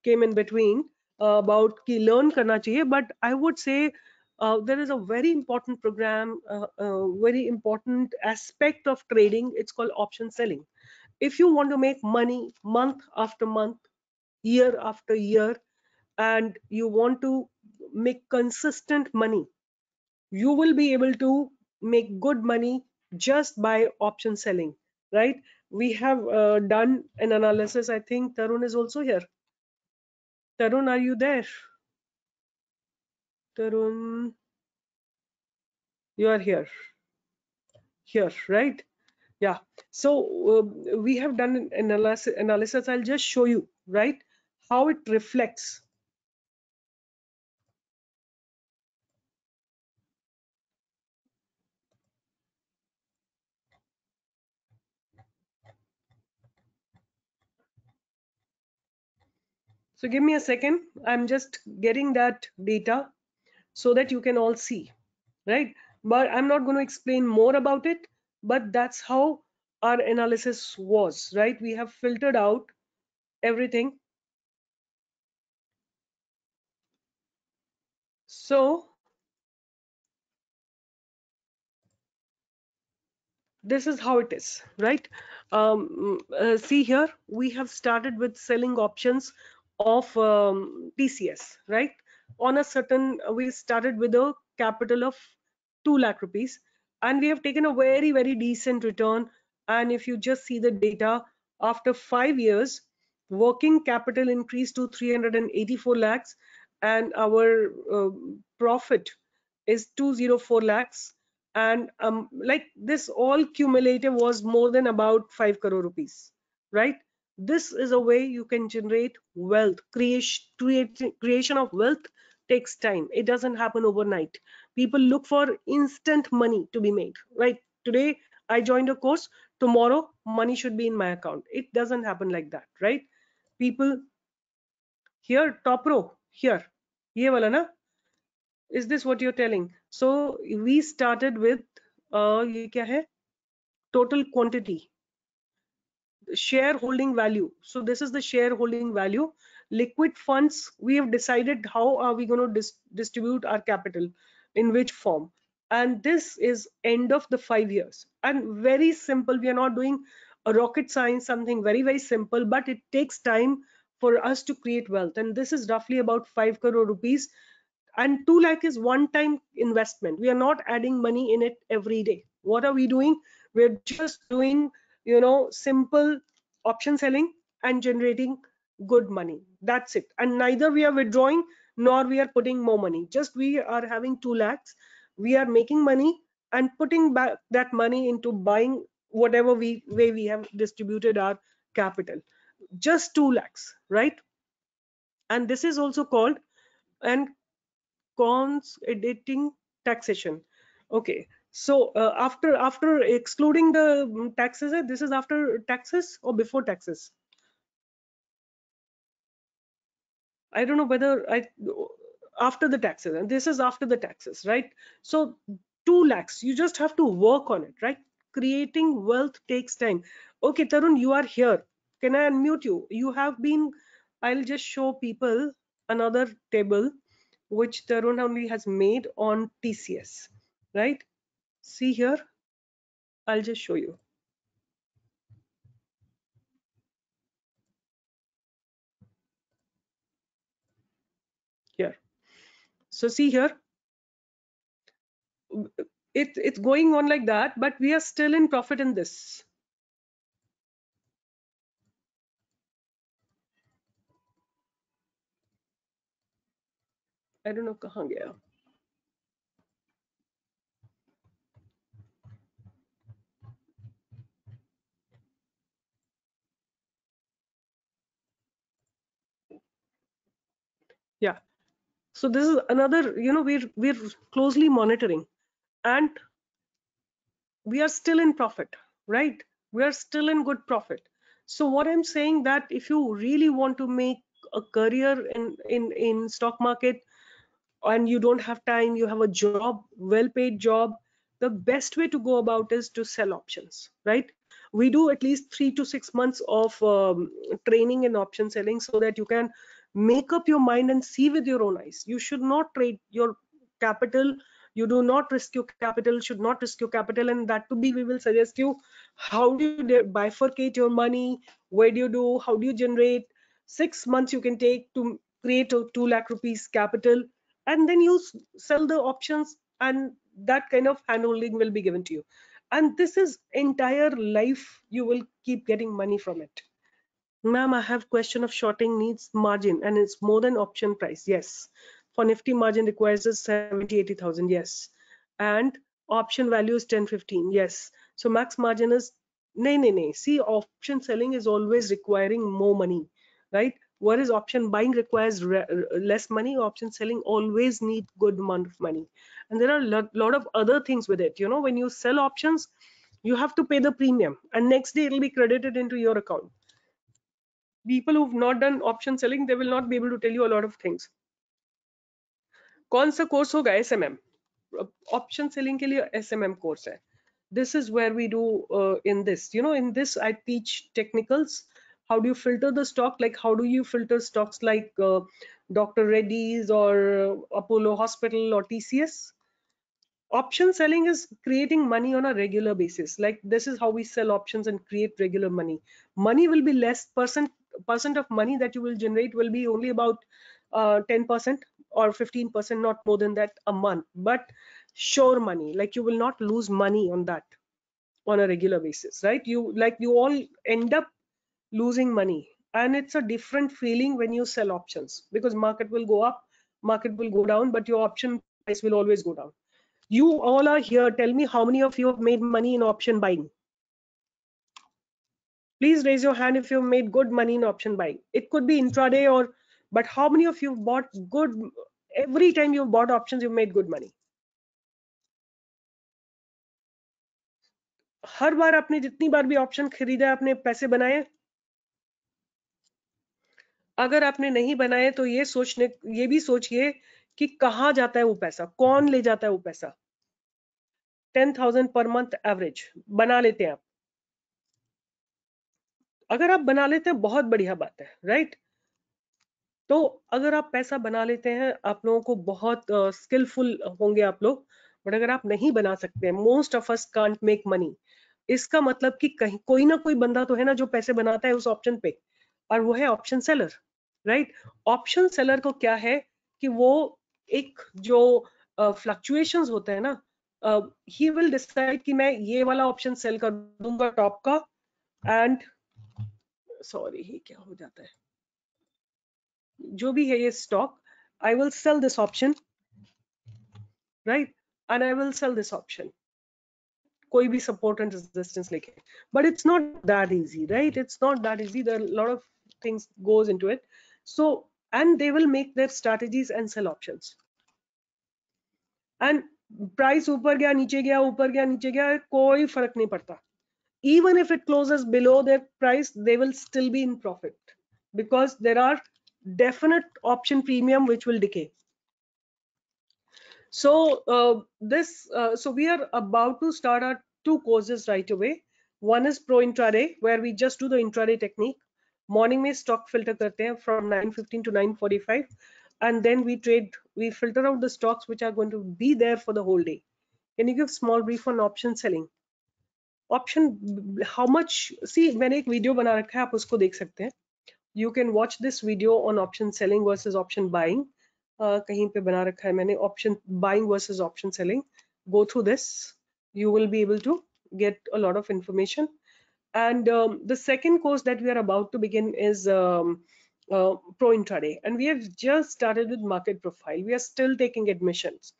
came in between about कि लर्न करना चाहिए but I would say there is a very important program, uh, uh, very important aspect of trading. It's called option selling. If you want to make money month after month, year after year, and you want to make consistent money you will be able to make good money just by option selling right we have uh, done an analysis i think tarun is also here tarun are you there tarun you are here here right yeah so uh, we have done an analysis analysis i'll just show you right how it reflects So give me a second. I'm just getting that data so that you can all see, right? But I'm not going to explain more about it, but that's how our analysis was, right? We have filtered out everything. So this is how it is right um, uh, see here we have started with selling options of um, TCS, right? On a certain, uh, we started with a capital of 2 lakh rupees and we have taken a very, very decent return. And if you just see the data, after five years, working capital increased to 384 lakhs and our uh, profit is 204 lakhs and um, like this all cumulative was more than about 5 crore rupees right this is a way you can generate wealth creation creation of wealth takes time it doesn't happen overnight people look for instant money to be made right today i joined a course tomorrow money should be in my account it doesn't happen like that right people here top row here ye wala na is this what you're telling so we started with uh ye kya hai total quantity shareholding value so this is the shareholding value liquid funds we have decided how are we going to dis distribute our capital in which form and this is end of the five years and very simple we are not doing a rocket science something very very simple but it takes time for us to create wealth and this is roughly about 5 crore rupees and 2 lakh is one time investment we are not adding money in it every day what are we doing we're just doing you know simple option selling and generating good money that's it and neither we are withdrawing nor we are putting more money just we are having 2 lakhs we are making money and putting back that money into buying whatever we way we have distributed our capital just 2 lakhs right and this is also called and cons editing taxation okay so uh, after after excluding the mm, taxes, this is after taxes or before taxes? I don't know whether I after the taxes and this is after the taxes, right? So two lakhs, you just have to work on it, right? Creating wealth takes time. Okay, Tarun, you are here. Can I unmute you? You have been, I'll just show people another table which Tarun only has made on TCS, right? see here i'll just show you here so see here it it's going on like that but we are still in profit in this I don't know kahan gaya. yeah so this is another you know we're we're closely monitoring and we are still in profit right we are still in good profit so what i'm saying that if you really want to make a career in in in stock market and you don't have time you have a job well paid job the best way to go about is to sell options right we do at least three to six months of um, training in option selling so that you can make up your mind and see with your own eyes you should not trade your capital you do not risk your capital should not risk your capital and that to be we will suggest you how do you bifurcate your money where do you do how do you generate six months you can take to create a two lakh rupees capital and then you sell the options and that kind of handholding will be given to you and this is entire life you will keep getting money from it Ma'am, I have question of shorting needs margin and it's more than option price. Yes. For Nifty margin requires 70, 80,000. Yes. And option value is 10, 15. Yes. So max margin is, nay, nay, nay. See, option selling is always requiring more money, right? Whereas option buying requires re less money, option selling always need good amount of money. And there are a lot, lot of other things with it. You know, when you sell options, you have to pay the premium and next day it'll be credited into your account people who've not done option selling they will not be able to tell you a lot of things कौन सा course होगा S M M option selling के लिए S M M है this is where we do in this you know in this I teach technicals how do you filter the stock like how do you filter stocks like uh, dr reddy's or uh, apollo hospital or tcs option selling is creating money on a regular basis like this is how we sell options and create regular money money will be less percent percent of money that you will generate will be only about 10% uh, or 15% not more than that a month but sure money like you will not lose money on that on a regular basis right you like you all end up losing money and it's a different feeling when you sell options because market will go up market will go down but your option price will always go down you all are here tell me how many of you have made money in option buying Please raise your hand if you've made good money in option buying. It could be intraday or, but how many of you bought good, every time you bought options, you made good money? हर बार आपने जितनी बार भी option खरीदा आपने पैसे बनाए अगर आपने नहीं बनाए तो ये सोचने ये भी सोचिए कि कहा जाता है वो पैसा कौन ले जाता है वो पैसा ten thousand per month average बना लेते हैं आप अगर आप बना लेते हैं बहुत बढ़िया बात है राइट तो अगर आप पैसा बना लेते हैं आप लोगों को बहुत स्किलफुल uh, होंगे आप लोग बट अगर आप नहीं बना सकते most of us can't make money इसका मतलब कि कहीं कोई ना कोई बंदा तो है ना जो पैसे बनाता है उस ऑप्शन पे और वो है option seller right option seller को क्या है कि वो एक जो फ्लक्चुएशंस uh, होते हैं ना ही विल डिसाइड कि मैं ये वाला ऑप्शन सेल कर दूंगा टॉप का एंड सॉरी ये क्या हो जाता है जो भी है ये stock I will sell this option right and I will sell this option कोई भी सपोर्ट एंड रेजिस्टेंस लेके but it's not that easy right it's not that easy there lot of things goes into it so and they will make their strategies and sell options and price ऊपर गया नीचे गया ऊपर गया नीचे गया कोई फर्क नहीं पड़ता even if it closes below their price they will still be in profit because there are definite option premium which will decay so uh, this uh, so we are about to start our two courses right away one is pro intraday where we just do the intraday technique morning may stock filter karte hai from 9:15 to 9:45 and then we trade we filter out the stocks which are going to be there for the whole day can you give small brief on option selling option how much see मैंने एक video बना रखा है आप उसको देख सकते हैं you can watch this video on option selling versus option buying कहीं पे बना रखा है मैंने option buying versus option selling go through this you will be able to get a lot of information and the second course that we are about to begin is pro intraday and we have just started with market profile we are still taking admissions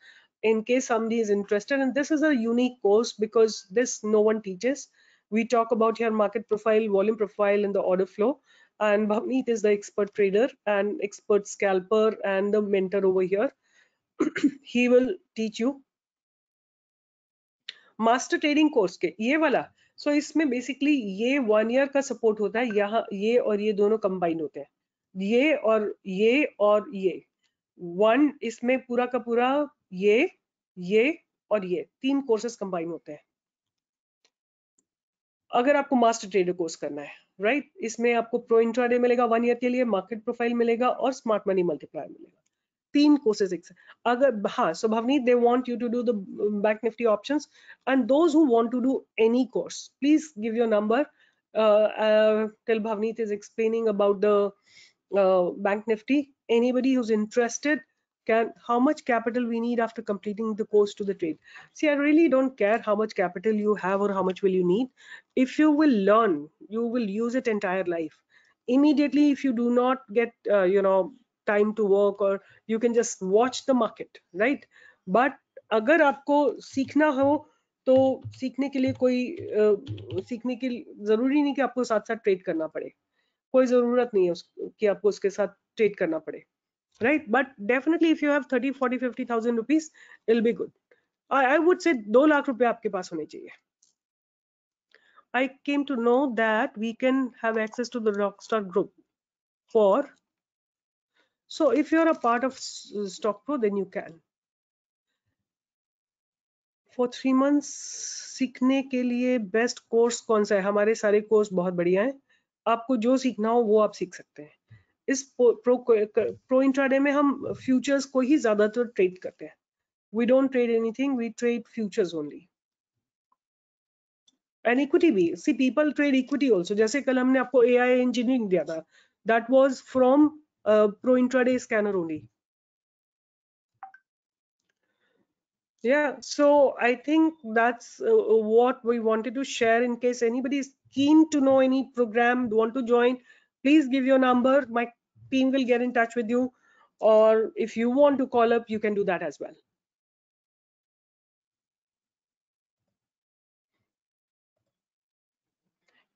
in case somebody is interested. And this is a unique course because this no one teaches. We talk about your market profile, volume profile, and the order flow. And Bhavneet is the expert trader and expert scalper and the mentor over here. he will teach you master trading course के ये वाला so so इसमें basically ये one year का support होता है यहाँ ये और ये दोनों कंबाइन होते हैं ये और ये और ये वन इसमें पूरा का पूरा ये ये और ये तीन कोर्सेस कंबाइन होते हैं अगर आपको मास्टर ट्रेडर कोर्स करना है राइट right? इसमें आपको प्रो डे मिलेगा वन ईयर के लिए मार्केट प्रोफाइल मिलेगा और स्मार्ट मनी मल्टीप्लायर मिलेगा तीन कोर्सेज एक अगर हाँ so Bhavni they want you to do the bank Nifty option and those who want to do any course please give your number till Bhavneet is explaining about the bank Nifty anybody who's interested can how much capital we need after completing the course to the trade see i really don't care how much capital you have or how much will you need if you will learn you will use it entire life immediately if you do not get uh, you know time to work or you can just watch the market right but agar aapko seekhna ho तो सीखने के लिए कोई uh, सीखने के जरूरी नहीं कि आपको साथ साथ ट्रेड करना पड़े कोई जरूरत नहीं है उस, कि आपको उसके साथ ट्रेड करना पड़े right but definitely if you have 30 40 50000 rupees it'll be good i, I would say 2 lakh rupees aapke paas hone chahiye i came to know that we can have access to the rockstar group for so if you're a part of stock pro then you can for three months सीखने के लिए best course कौन सा है हमारे सारे course बहुत बढ़िया हैं आपको जो सीखना हो वो आप सीख सकते हैं इस प्रो प्रो इंट्राडे में हम फ्यूचर्स को ही ज्यादातर ट्रेड करते हैं we don't trade anything we trade futures only and equity भी see people trade equity also जैसे कल हमने आपको ए आई इंजीनियरिंग दिया था that was from pro intraday scanner only yeah so i think that's uh, what we wanted to share in case anybody is keen to know any program want to join please give your number my team will get in touch with you or if you want to call up you can do that as well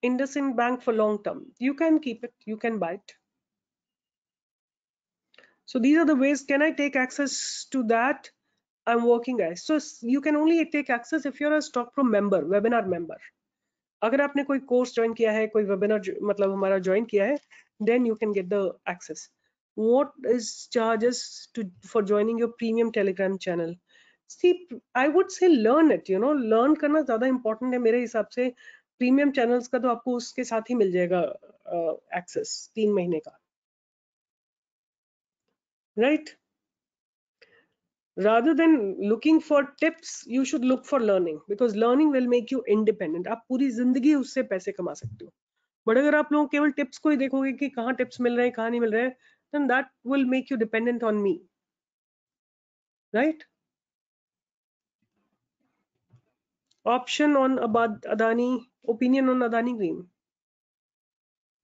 IndusInd Bank for long term. You can keep it, you can buy it. So these are the ways, can I take access to that? I'm working guys. So you can only take access if you're a Stock Pro member, webinar member. अगर आपने कोई course join किया है कोई webinar मतलब हमारा join किया है then you can get the access what is charges to for joining your premium Telegram channel see I would say learn it you know learn करना ज्यादा इंपॉर्टेंट है मेरे हिसाब से प्रीमियम चैनल का तो आपको उसके साथ ही मिल जाएगा एक्सेस uh, तीन महीने का right right? rather than looking for tips you should look for learning because learning will make you independent aap puri zindagi usse paise kama sakte ho but agar aap log keval tips ko hi dekhoge ki kahan tips mil rahe hain kahan nahi mil rahe hain then that will make you dependent on me right option on Abad adani opinion on adani green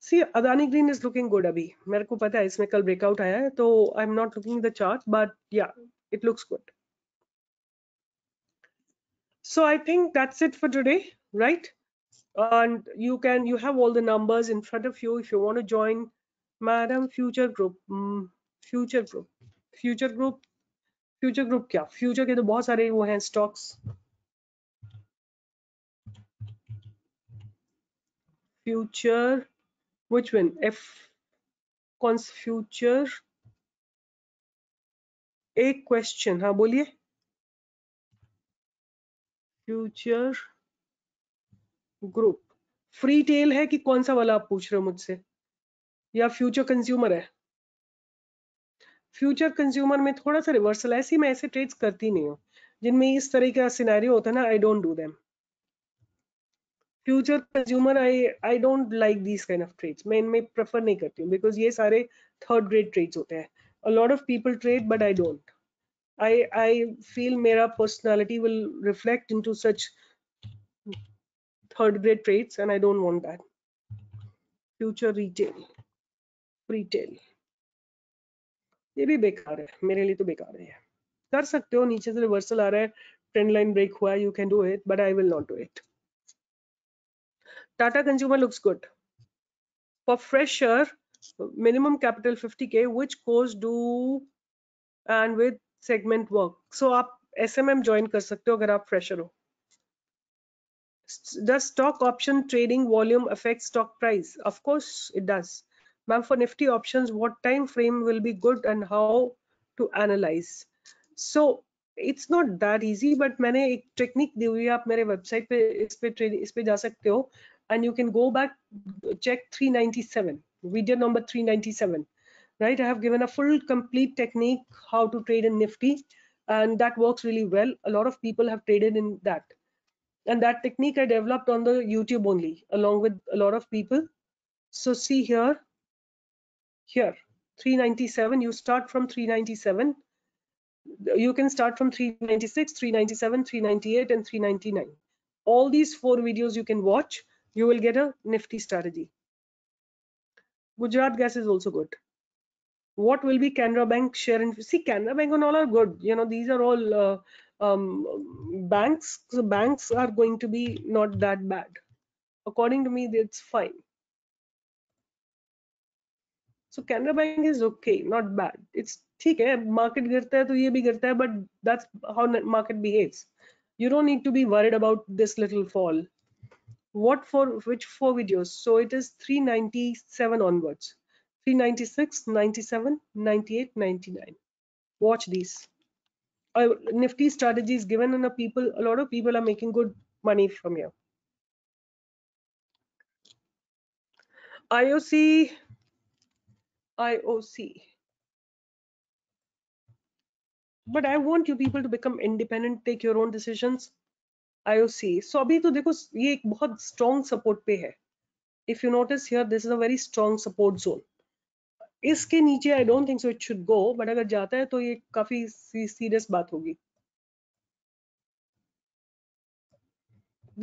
see Adani green is looking good अभी मेरे को पता है इसमें कल breakout आया है तो I am not looking the chart but yeah it looks good. So I think that's it for today, right? And you can, you have all the numbers in front of you. If you want to join Madam Future Group, mm, Future Group, Future Group, Future Group क्या? Future के तो बहुत सारे वो हैं stocks. Future, which one? F, cons Future एक question हाँ बोलिए फ्यूचर ग्रुप फ्री टेल है कि कौन सा वाला आप पूछ रहे हो मुझसे या फ्यूचर कंज्यूमर है फ्यूचर कंज्यूमर में थोड़ा सा रिवर्सल ऐसी मैं ऐसे ट्रेड्स करती नहीं हूँ जिनमें इस तरह का सिनेरियो होता है ना I don't do them Future Consumer I I don't like these kind of trades मैं इनमें प्रेफर नहीं करती हूँ बिकॉज ये सारे थर्ड ग्रेड ट्रेड्स होते हैं a lot of people trade but i don't i i feel mera personality will reflect into such third grade traits and i don't want that future retail retail ye bhi bekar hai mere liye to bekar hai kar sakte ho niche se reversal aa raha hai trend line break hua you can do it but i will not do it tata consumer looks good for fresher minimum capital 50k which course do and with segment work so up smm join kar sakte ho agar aap fresher ho does stock option trading volume affect stock price of course it does ma'am for nifty options what time frame will be good and how to analyze so it's not that easy but maine ek technique di hui hai website pe is pe trade is pe ja sakte ho and you can go back check 397 video number 397 right i have given a full complete technique how to trade in nifty and that works really well a lot of people have traded in that and that technique i developed on the youtube only along with a lot of people so see here here 397 you start from 397 you can start from 396 397 398 and 399 all these four videos you can watch you will get a nifty strategy Gujarat Gas is also good. What will be Canara Bank share? And see, Canara Bank and all are good. You know, these are all uh, um, banks. So banks are going to be not that bad. According to me, it's fine. So Canara Bank is okay, not bad. It's ठीक है market गिरता है तो ये भी गिरता है but that's how market behaves. You don't need to be worried about this little fall what for which four videos so it is 397 onwards 396 97 98 99 watch these uh, nifty strategy is given and a people a lot of people are making good money from here ioc ioc but i want you people to become independent take your own decisions IOC so अभी तो देखो ये एक बहुत strong support पे है if you notice here this is a very strong support zone इसके नीचे I don't think so it should go but अगर जाता है तो ये काफी सीरियस बात होगी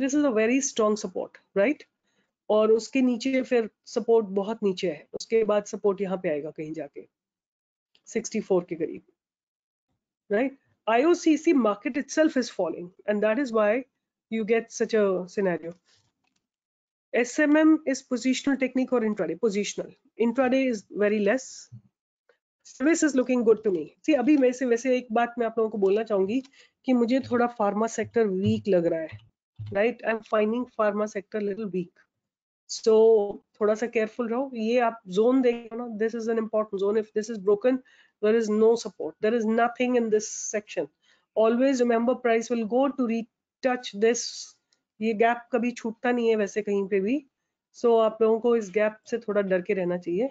this is a very strong support right और उसके नीचे फिर सपोर्ट बहुत नीचे है उसके बाद सपोर्ट यहाँ पे आएगा कहीं जाके 64 के करीब right IOCC market itself is following and that is why you get such a scenario. SMM is positional technique or intraday? Positional. Intraday is very less. Service is looking good to me see अभी वैसे वैसे एक बात मैं आप लोगों को बोलना चाहूंगी कि मुझे थोड़ा फार्मा सेक्टर वीक लग रहा है right I am finding pharma sector little weak so थोड़ा सा केयरफुल रहो ये आप जोन देखो ना this is an important zone if this is broken there is no support there is nothing in this section always remember price will go to reach touch this ये gap कभी छूटता नहीं है वैसे कहीं पे भी सो so, आप लोगों को इस गैप से थोड़ा डर के रहना चाहिए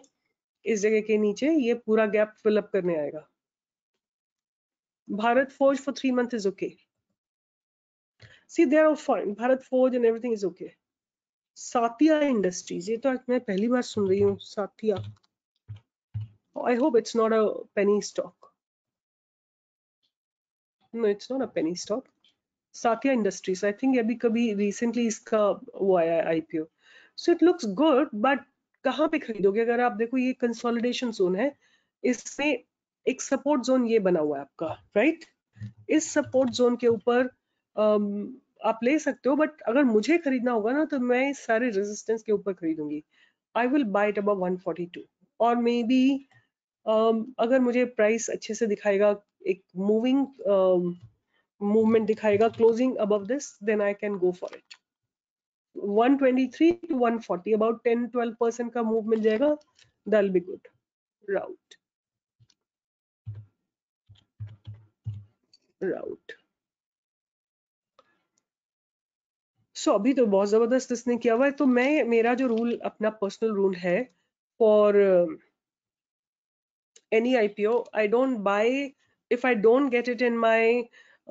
इस जगह के नीचे ये पूरा गैप फिलअप करने आएगा Bharat Forge for three month is okay see there off fine Bharat Forge and everything is okay Satia Industries ये तो आज मैं पहली बार सुन रही हूँ Satia I hope it's not a penny stock no it's not a penny stock Satya Industries. I think अभी कभी recently इसका वो आया IPO. So it looks good, but कहाँ पे खरीदोगे अगर आप देखो ये consolidation zone है इसमें एक support zone ये बना हुआ है आपका right? इस support zone के ऊपर आप ले सकते हो बट अगर मुझे खरीदना होगा ना तो मैं इस सारे रेजिस्टेंस के ऊपर खरीदूंगी I will buy it about 142 और मे बी अगर मुझे प्राइस अच्छे से दिखाएगा एक मूविंग मूवमेंट दिखाएगा क्लोजिंग अब this then I can go for it 123 to 140 about 10 12 percent का मूव मिल जाएगा that'll be good route route so so, अभी तो बहुत जबरदस्त इसने किया हुआ है तो मैं मेरा जो रूल अपना पर्सनल रूल है for any IPO I don't buy if I don't get it in my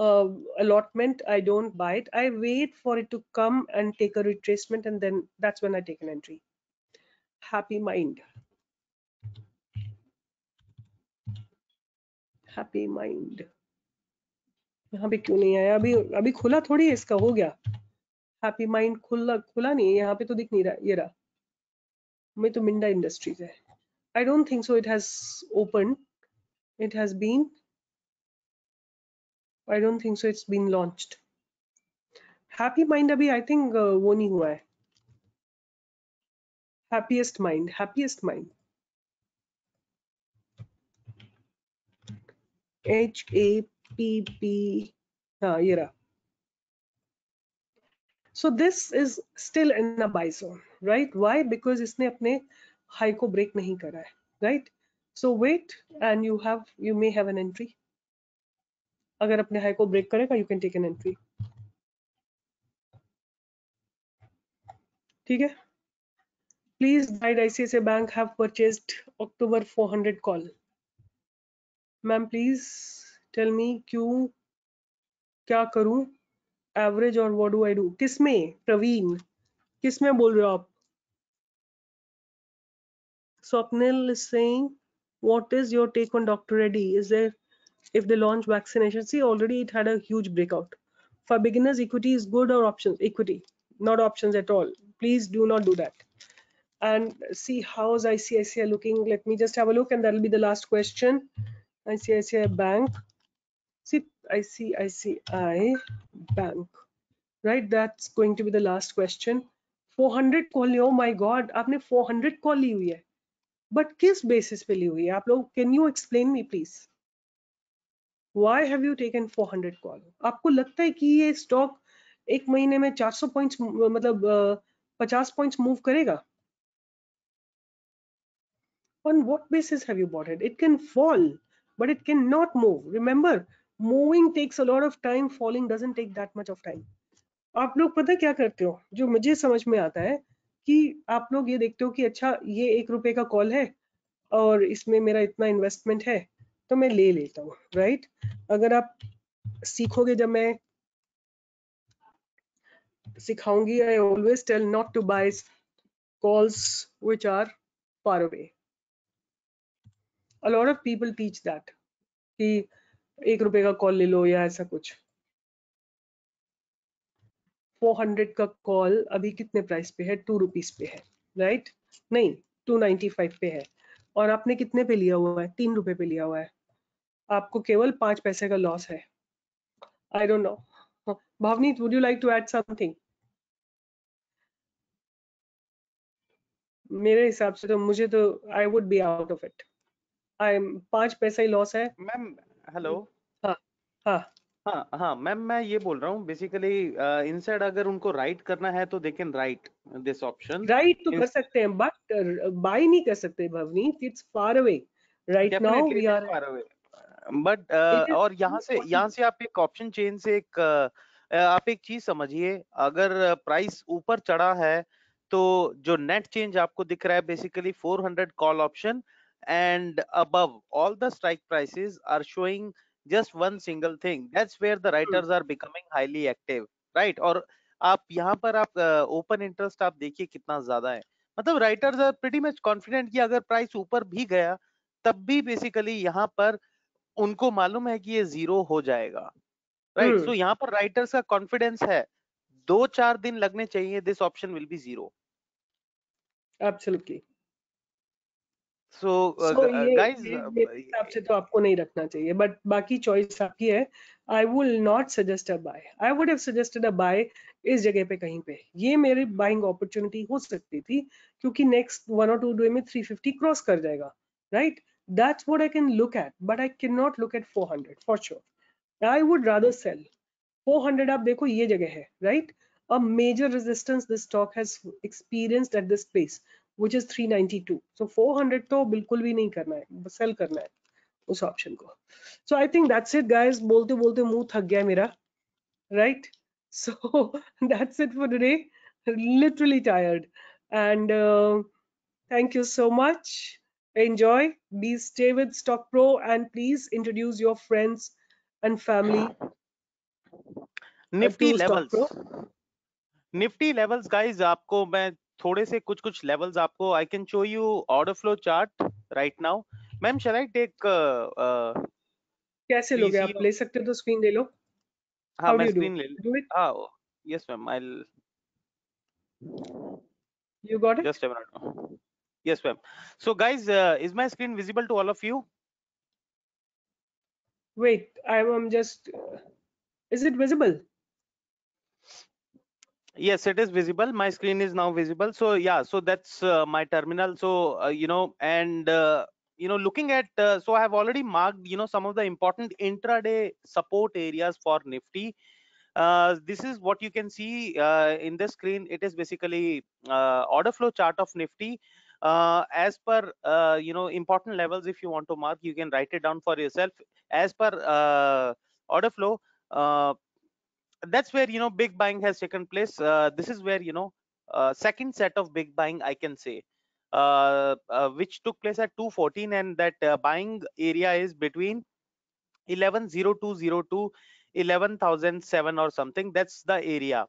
uh, allotment i don't buy it i wait for it to come and take a retracement and then that's when i take an entry happy mind Happy mind. यहाँ पे क्यों नहीं आया अभी अभी खुला थोड़ी है इसका हो गया हैप्पी माइंड खुला खुला नहीं है यहाँ पे तो दिख नहीं रहा ये रहा मैं तो मिंडा इंडस्ट्रीज है I don't think so it has open it has been I don't think so. It's been launched. Happy mind abhi, I think uh, hai. Happiest mind, happiest mind. H A P P. So this is still in a buy zone, right? Why? Because it's not high ko break, nahi kara hai, right? So wait, and you have you may have an entry. अगर अपने high को break करेगा you can take an entry ठीक है please guide ICICI bank have purchased October 400 call ma'am please tell me क्यों क्या करूं average और व्हाट डू आई डू किस में प्रवीण किस में बोल रहे हो आप Swapnil Singh saying is your take on doctor Reddy is Is if they launch vaccination see already it had a huge breakout for beginners equity is good or options equity not options at all please do not do that and see how is ICICI looking let me just have a look and that'll be the last question ICICI bank see ICICI bank right that's going to be the last question 400 Oh my God, my have आपने 400 call ली हुई है but किस basis पे ली हुई है आप लोग why have you taken 400 call आपको लगता है कि ये स्टॉक एक महीने में 400 पॉइंट्स मतलब पचास पॉइंट्स मूव करेगा on what basis have you bought it it can fall but it cannot move remember moving takes a lot of time falling doesn't take that much of time आप लोग पता क्या करते हो जो मुझे समझ में आता है कि आप लोग ये देखते हो कि अच्छा ये एक रुपए का कॉल है और इसमें मेरा इतना इन्वेस्टमेंट है तो मैं ले लेता हूँ राइट अगर आप सीखोगे जब मैं सिखाऊंगी I always tell not to buy calls which are far away a lot of people teach that कि एक रुपए का कॉल ले लो या ऐसा कुछ 400 का कॉल अभी कितने प्राइस पे है टू रुपीज पे है राइट right? नहीं 295 पे है और आपने कितने पे लिया हुआ है तीन रुपए पे लिया हुआ है आपको केवल पांच पैसे का लॉस है I don't know Bhavneet would you like to add something मेरे हिसाब से तो मुझे तो I would be out of it I पांच पैसा ही लॉस है मैम हेलो हाँ हाँ हाँ मैम हाँ, मैं ये बोल रहा हूँ बेसिकली इन साइड अगर उनको राइट करना है तो they can write this option write तो कर सकते हैं बट बाय नहीं कर सकते Bhavneet it's far away right now we are far away but uh, और यहाँ से यहाँ से आप एक ऑप्शन चेन से एक uh, uh, आप एक चीज समझिए अगर प्राइस uh, ऊपर चढ़ा है तो जो नेट चेंज आपको दिख रहा है basically 400 call option and above all the strike prices are showing just one single thing that's where the writers are becoming highly active right और आप यहाँ पर आप ओपन uh, इंटरेस्ट आप देखिए कितना ज्यादा है मतलब writers are pretty much confident कि अगर प्राइस ऊपर भी गया तब भी बेसिकली यहाँ पर उनको मालूम है कि ये जीरो हो जाएगा राइट सो हम्म। यहाँ पर राइटर्स का कॉन्फिडेंस है दो चार दिन लगने चाहिए this option will be zero absolutely so guys आपसे तो आपको नहीं रखना चाहिए बट बाकी चॉइस आपकी है I will not suggest a buy I would have suggested a buy इस जगह पे कहीं पे ये मेरी बाइंग अपॉर्चुनिटी हो सकती थी क्योंकि नेक्स्ट वन और टू डे में 350 क्रॉस कर जाएगा right that's what I can look at, but I cannot look at 400 for sure. I would rather sell 400 up, dekho ye jagah hai, right? A major resistance this stock has experienced at this place, which is 392. So 400 to bilkul bhi nahi karna hai, sell karna hai us option ko. So I think that's it, guys. Bolte bolte mood thak gaya mera, right? *laughs* So that's it for today. Literally tired, and uh, thank you so much enjoy Please stay with stock pro and please introduce your friends and family nifty levels nifty levels guys aapko i can show you order flow chart right now ma'am shall i take kaise uh, uh, you aap le sakte ho screen le lo ha main screen le lo yes ma'am i'll you got it just a minute Yes, ma'am. So, guys, uh, is my screen visible to all of you? Wait, I'm just. Is it visible? yes it is visible my screen is now visible so yeah so that's uh, my terminal so uh, you know and uh, you know looking at uh, so i have already marked you know some of the important intraday support areas for nifty uh, this is what you can see uh, in the screen it is basically order flow chart of nifty uh, as per uh, you know important levels if you want to mark you can write it down for yourself as per uh, order flow uh, that's where you know big buying has taken place uh, this is where you know uh, second set of big buying i can say which took place at 214 and that buying area is between 110202 11007 or something that's the area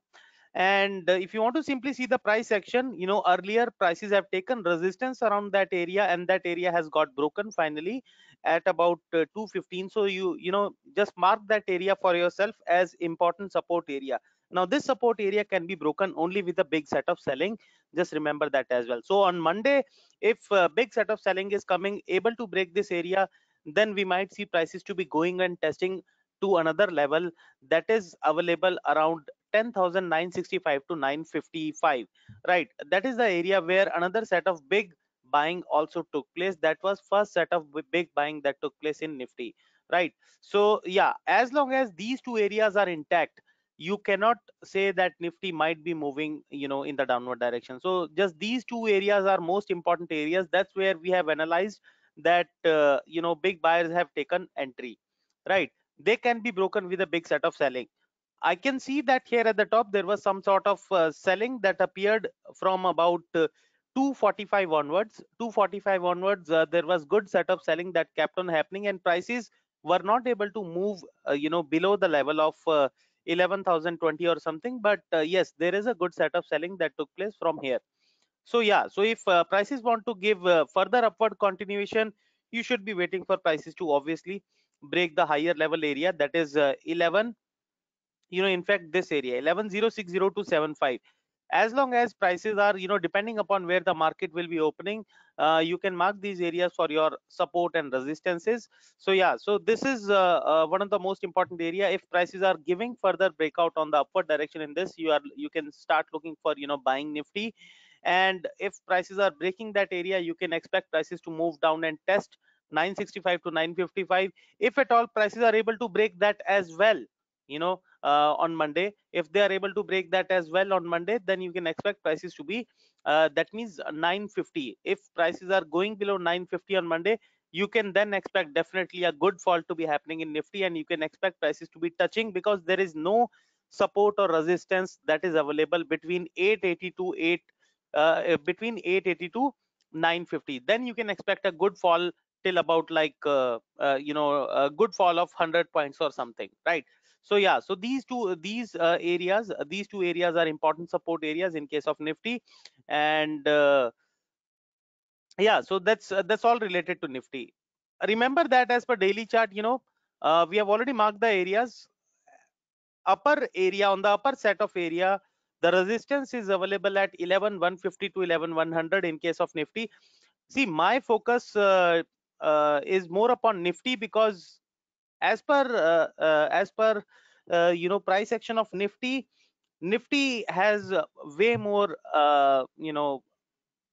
and uh, if you want to simply see the price action you know earlier prices have taken resistance around that area and that area has got broken finally at about uh, 215 so you you know just mark that area for yourself as important support area now this support area can be broken only with a big set of selling just remember that as well so on monday if a big set of selling is coming able to break this area then we might see prices to be going and testing to another level that is available around 10965 to 955 right that is the area where another set of big buying also took place that was first set of big buying that took place in nifty right so yeah as long as these two areas are intact you cannot say that nifty might be moving you know in the downward direction so just these two areas are most important areas that's where we have analyzed that uh, you know big buyers have taken entry right they can be broken with a big set of selling I can see that here at the top there was some sort of uh, selling that appeared from about uh, 245 onwards. 245 onwards uh, there was good set of selling that kept on happening and prices were not able to move uh, you know below the level of uh, 11020 or something but uh, yes there is a good set of selling that took place from here. So yeah so if prices want to give further upward continuation you should be waiting for prices to obviously break the higher level area that is 11 you know in fact this area 11060275 as long as prices are you know depending upon where the market will be opening uh, you can mark these areas for your support and resistances so yeah so this is uh, uh, one of the most important area if prices are giving further breakout on the upward direction in this you are you can start looking for you know buying nifty and if prices are breaking that area you can expect prices to move down and test 965 to 955 if at all prices are able to break that as well you know uh, on monday if they are able to break that as well on monday then you can expect prices to be uh, that means 950 if prices are going below 950 on monday you can then expect definitely a good fall to be happening in nifty and you can expect prices to be touching because there is no support or resistance that is available between 880 to 8 uh, between 880 to 950 then you can expect a good fall till about like uh, uh, you know a good fall of 100 points or something right so yeah so these two these uh, areas these two areas are important support areas in case of nifty and uh, yeah so that's uh, that's all related to nifty remember that as per daily chart you know uh, we have already marked the areas upper area on the upper set of area the resistance is available at 11 150 to 11 100 in case of nifty see my focus uh, uh, is more upon nifty because as per uh, uh, as per uh, you know price action of nifty nifty has way more you know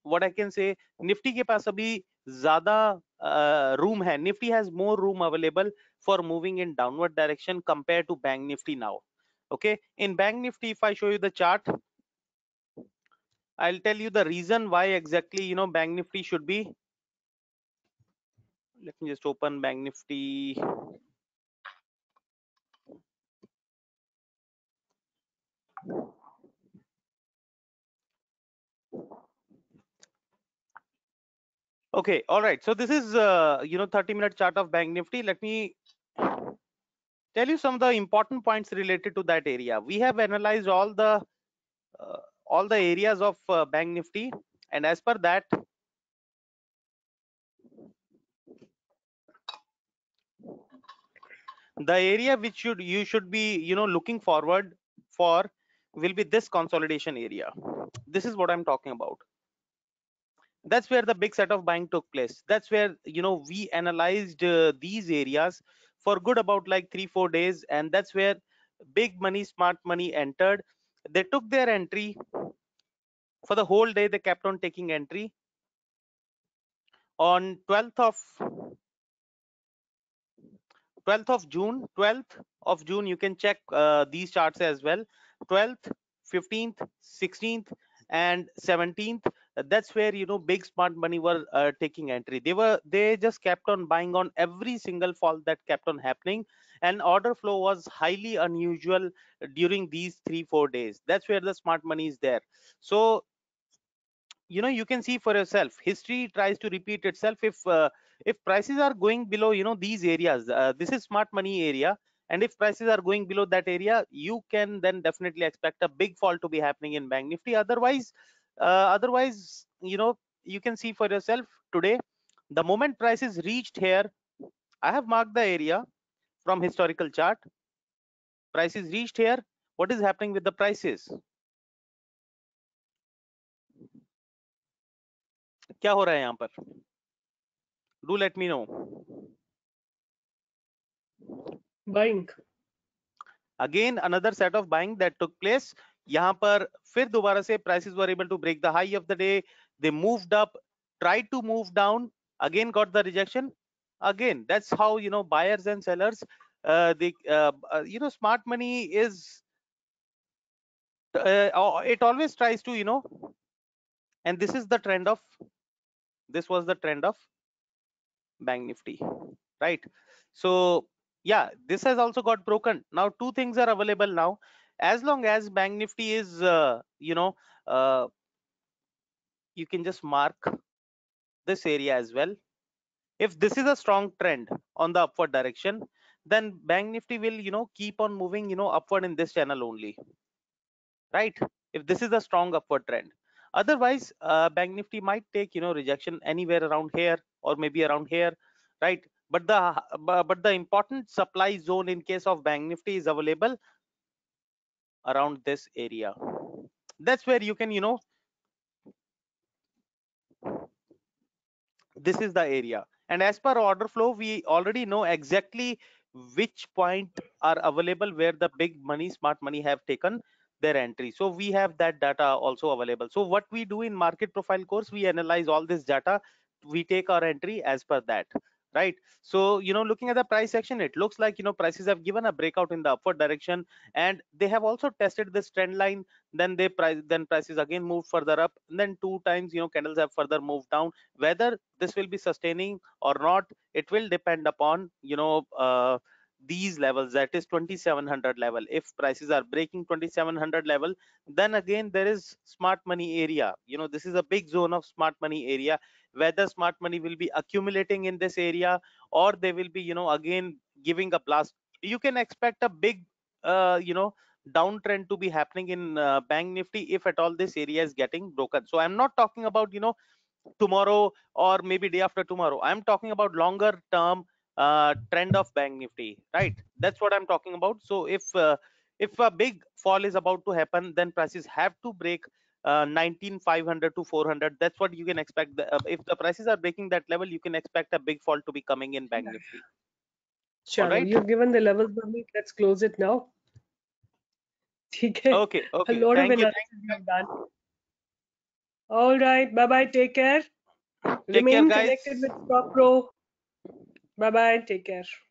what i can say nifty ke paas abhi zyada uh, room hai nifty has more room available for moving in downward direction compared to bank nifty now okay in bank nifty if i show you the chart i'll tell you the reason why exactly you know bank nifty should be let me just open bank nifty okay all right so this is uh, you know 30 minute chart of bank nifty let me tell you some of the important points related to that area we have analyzed all the uh, all the areas of uh, bank nifty and as per that the area which should you should be you know looking forward for will be this consolidation area this is what i'm talking about that's where the big set of buying took place that's where you know we analyzed uh, these areas for good about like 3 4 days and that's where big money smart money entered they took their entry for the whole day they kept on taking entry on 12th of 12th of june 12th of june you can check uh, these charts as well 12th 15th 16th and 17th that's where you know big smart money were uh, taking entry they were they just kept on buying on every single fall that kept on happening and order flow was highly unusual during these three four days that's where the smart money is there so you know you can see for yourself history tries to repeat itself if uh, if prices are going below you know these areas uh, this is smart money area and if prices are going below that area you can then definitely expect a big fall to be happening in bank nifty otherwise uh, otherwise you know you can see for yourself today the moment prices reached here i have marked the area from historical chart prices reached here what is happening with the prices क्या हो रहा है यहाँ पर do let buying again another set of buying that took place यहाँ पर फिर prices were able to break the high of the day they moved up tried to move down again got the rejection again that's how you know buyers and sellers uh, the uh, uh, you know smart money is it always tries to you know and this is the trend of this was the trend of bank nifty right so yeah this has also got broken now two things are available now as long as bank nifty is uh, you know uh, you can just mark this area as well if this is a strong trend on the upward direction then bank nifty will you know keep on moving you know upward in this channel only right if this is a strong upward trend otherwise uh, bank nifty might take you know rejection anywhere around here or maybe around here right but the but the important supply zone in case of bank nifty is available around this area that's where you can you know this is the area and as per order flow we already know exactly which point are available where the big money smart money have taken their entry so we have that data also available so what we do in market profile course we analyze all this data we take our entry as per that right so you know looking at the price action it looks like you know prices have given a breakout in the upward direction and they have also tested this trend line then they price then prices again move further up and then two times you know candles have further moved down whether this will be sustaining or not it will depend upon you know uh, these levels that is 2700 level if prices are breaking 2700 level then again there is smart money area you know this is a big zone of smart money area whether smart money will be accumulating in this area or they will be you know again giving a blast you can expect a big uh, you know downtrend to be happening in uh, bank nifty if at all this area is getting broken so i'm not talking about you know tomorrow or maybe day after tomorrow i'm talking about longer term uh, trend of bank nifty right that's what i'm talking about so if uh, if a big fall is about to happen then prices have to break uh, 19500 to 400 that's what you can expect the, uh, if the prices are breaking that level you can expect a big fall to be coming in bank nifty sure right? you've given the levels Bhavik. let's close it now okay okay a lot thank of you, you. done all right bye bye take care take remain care, connected with pro bye bye take care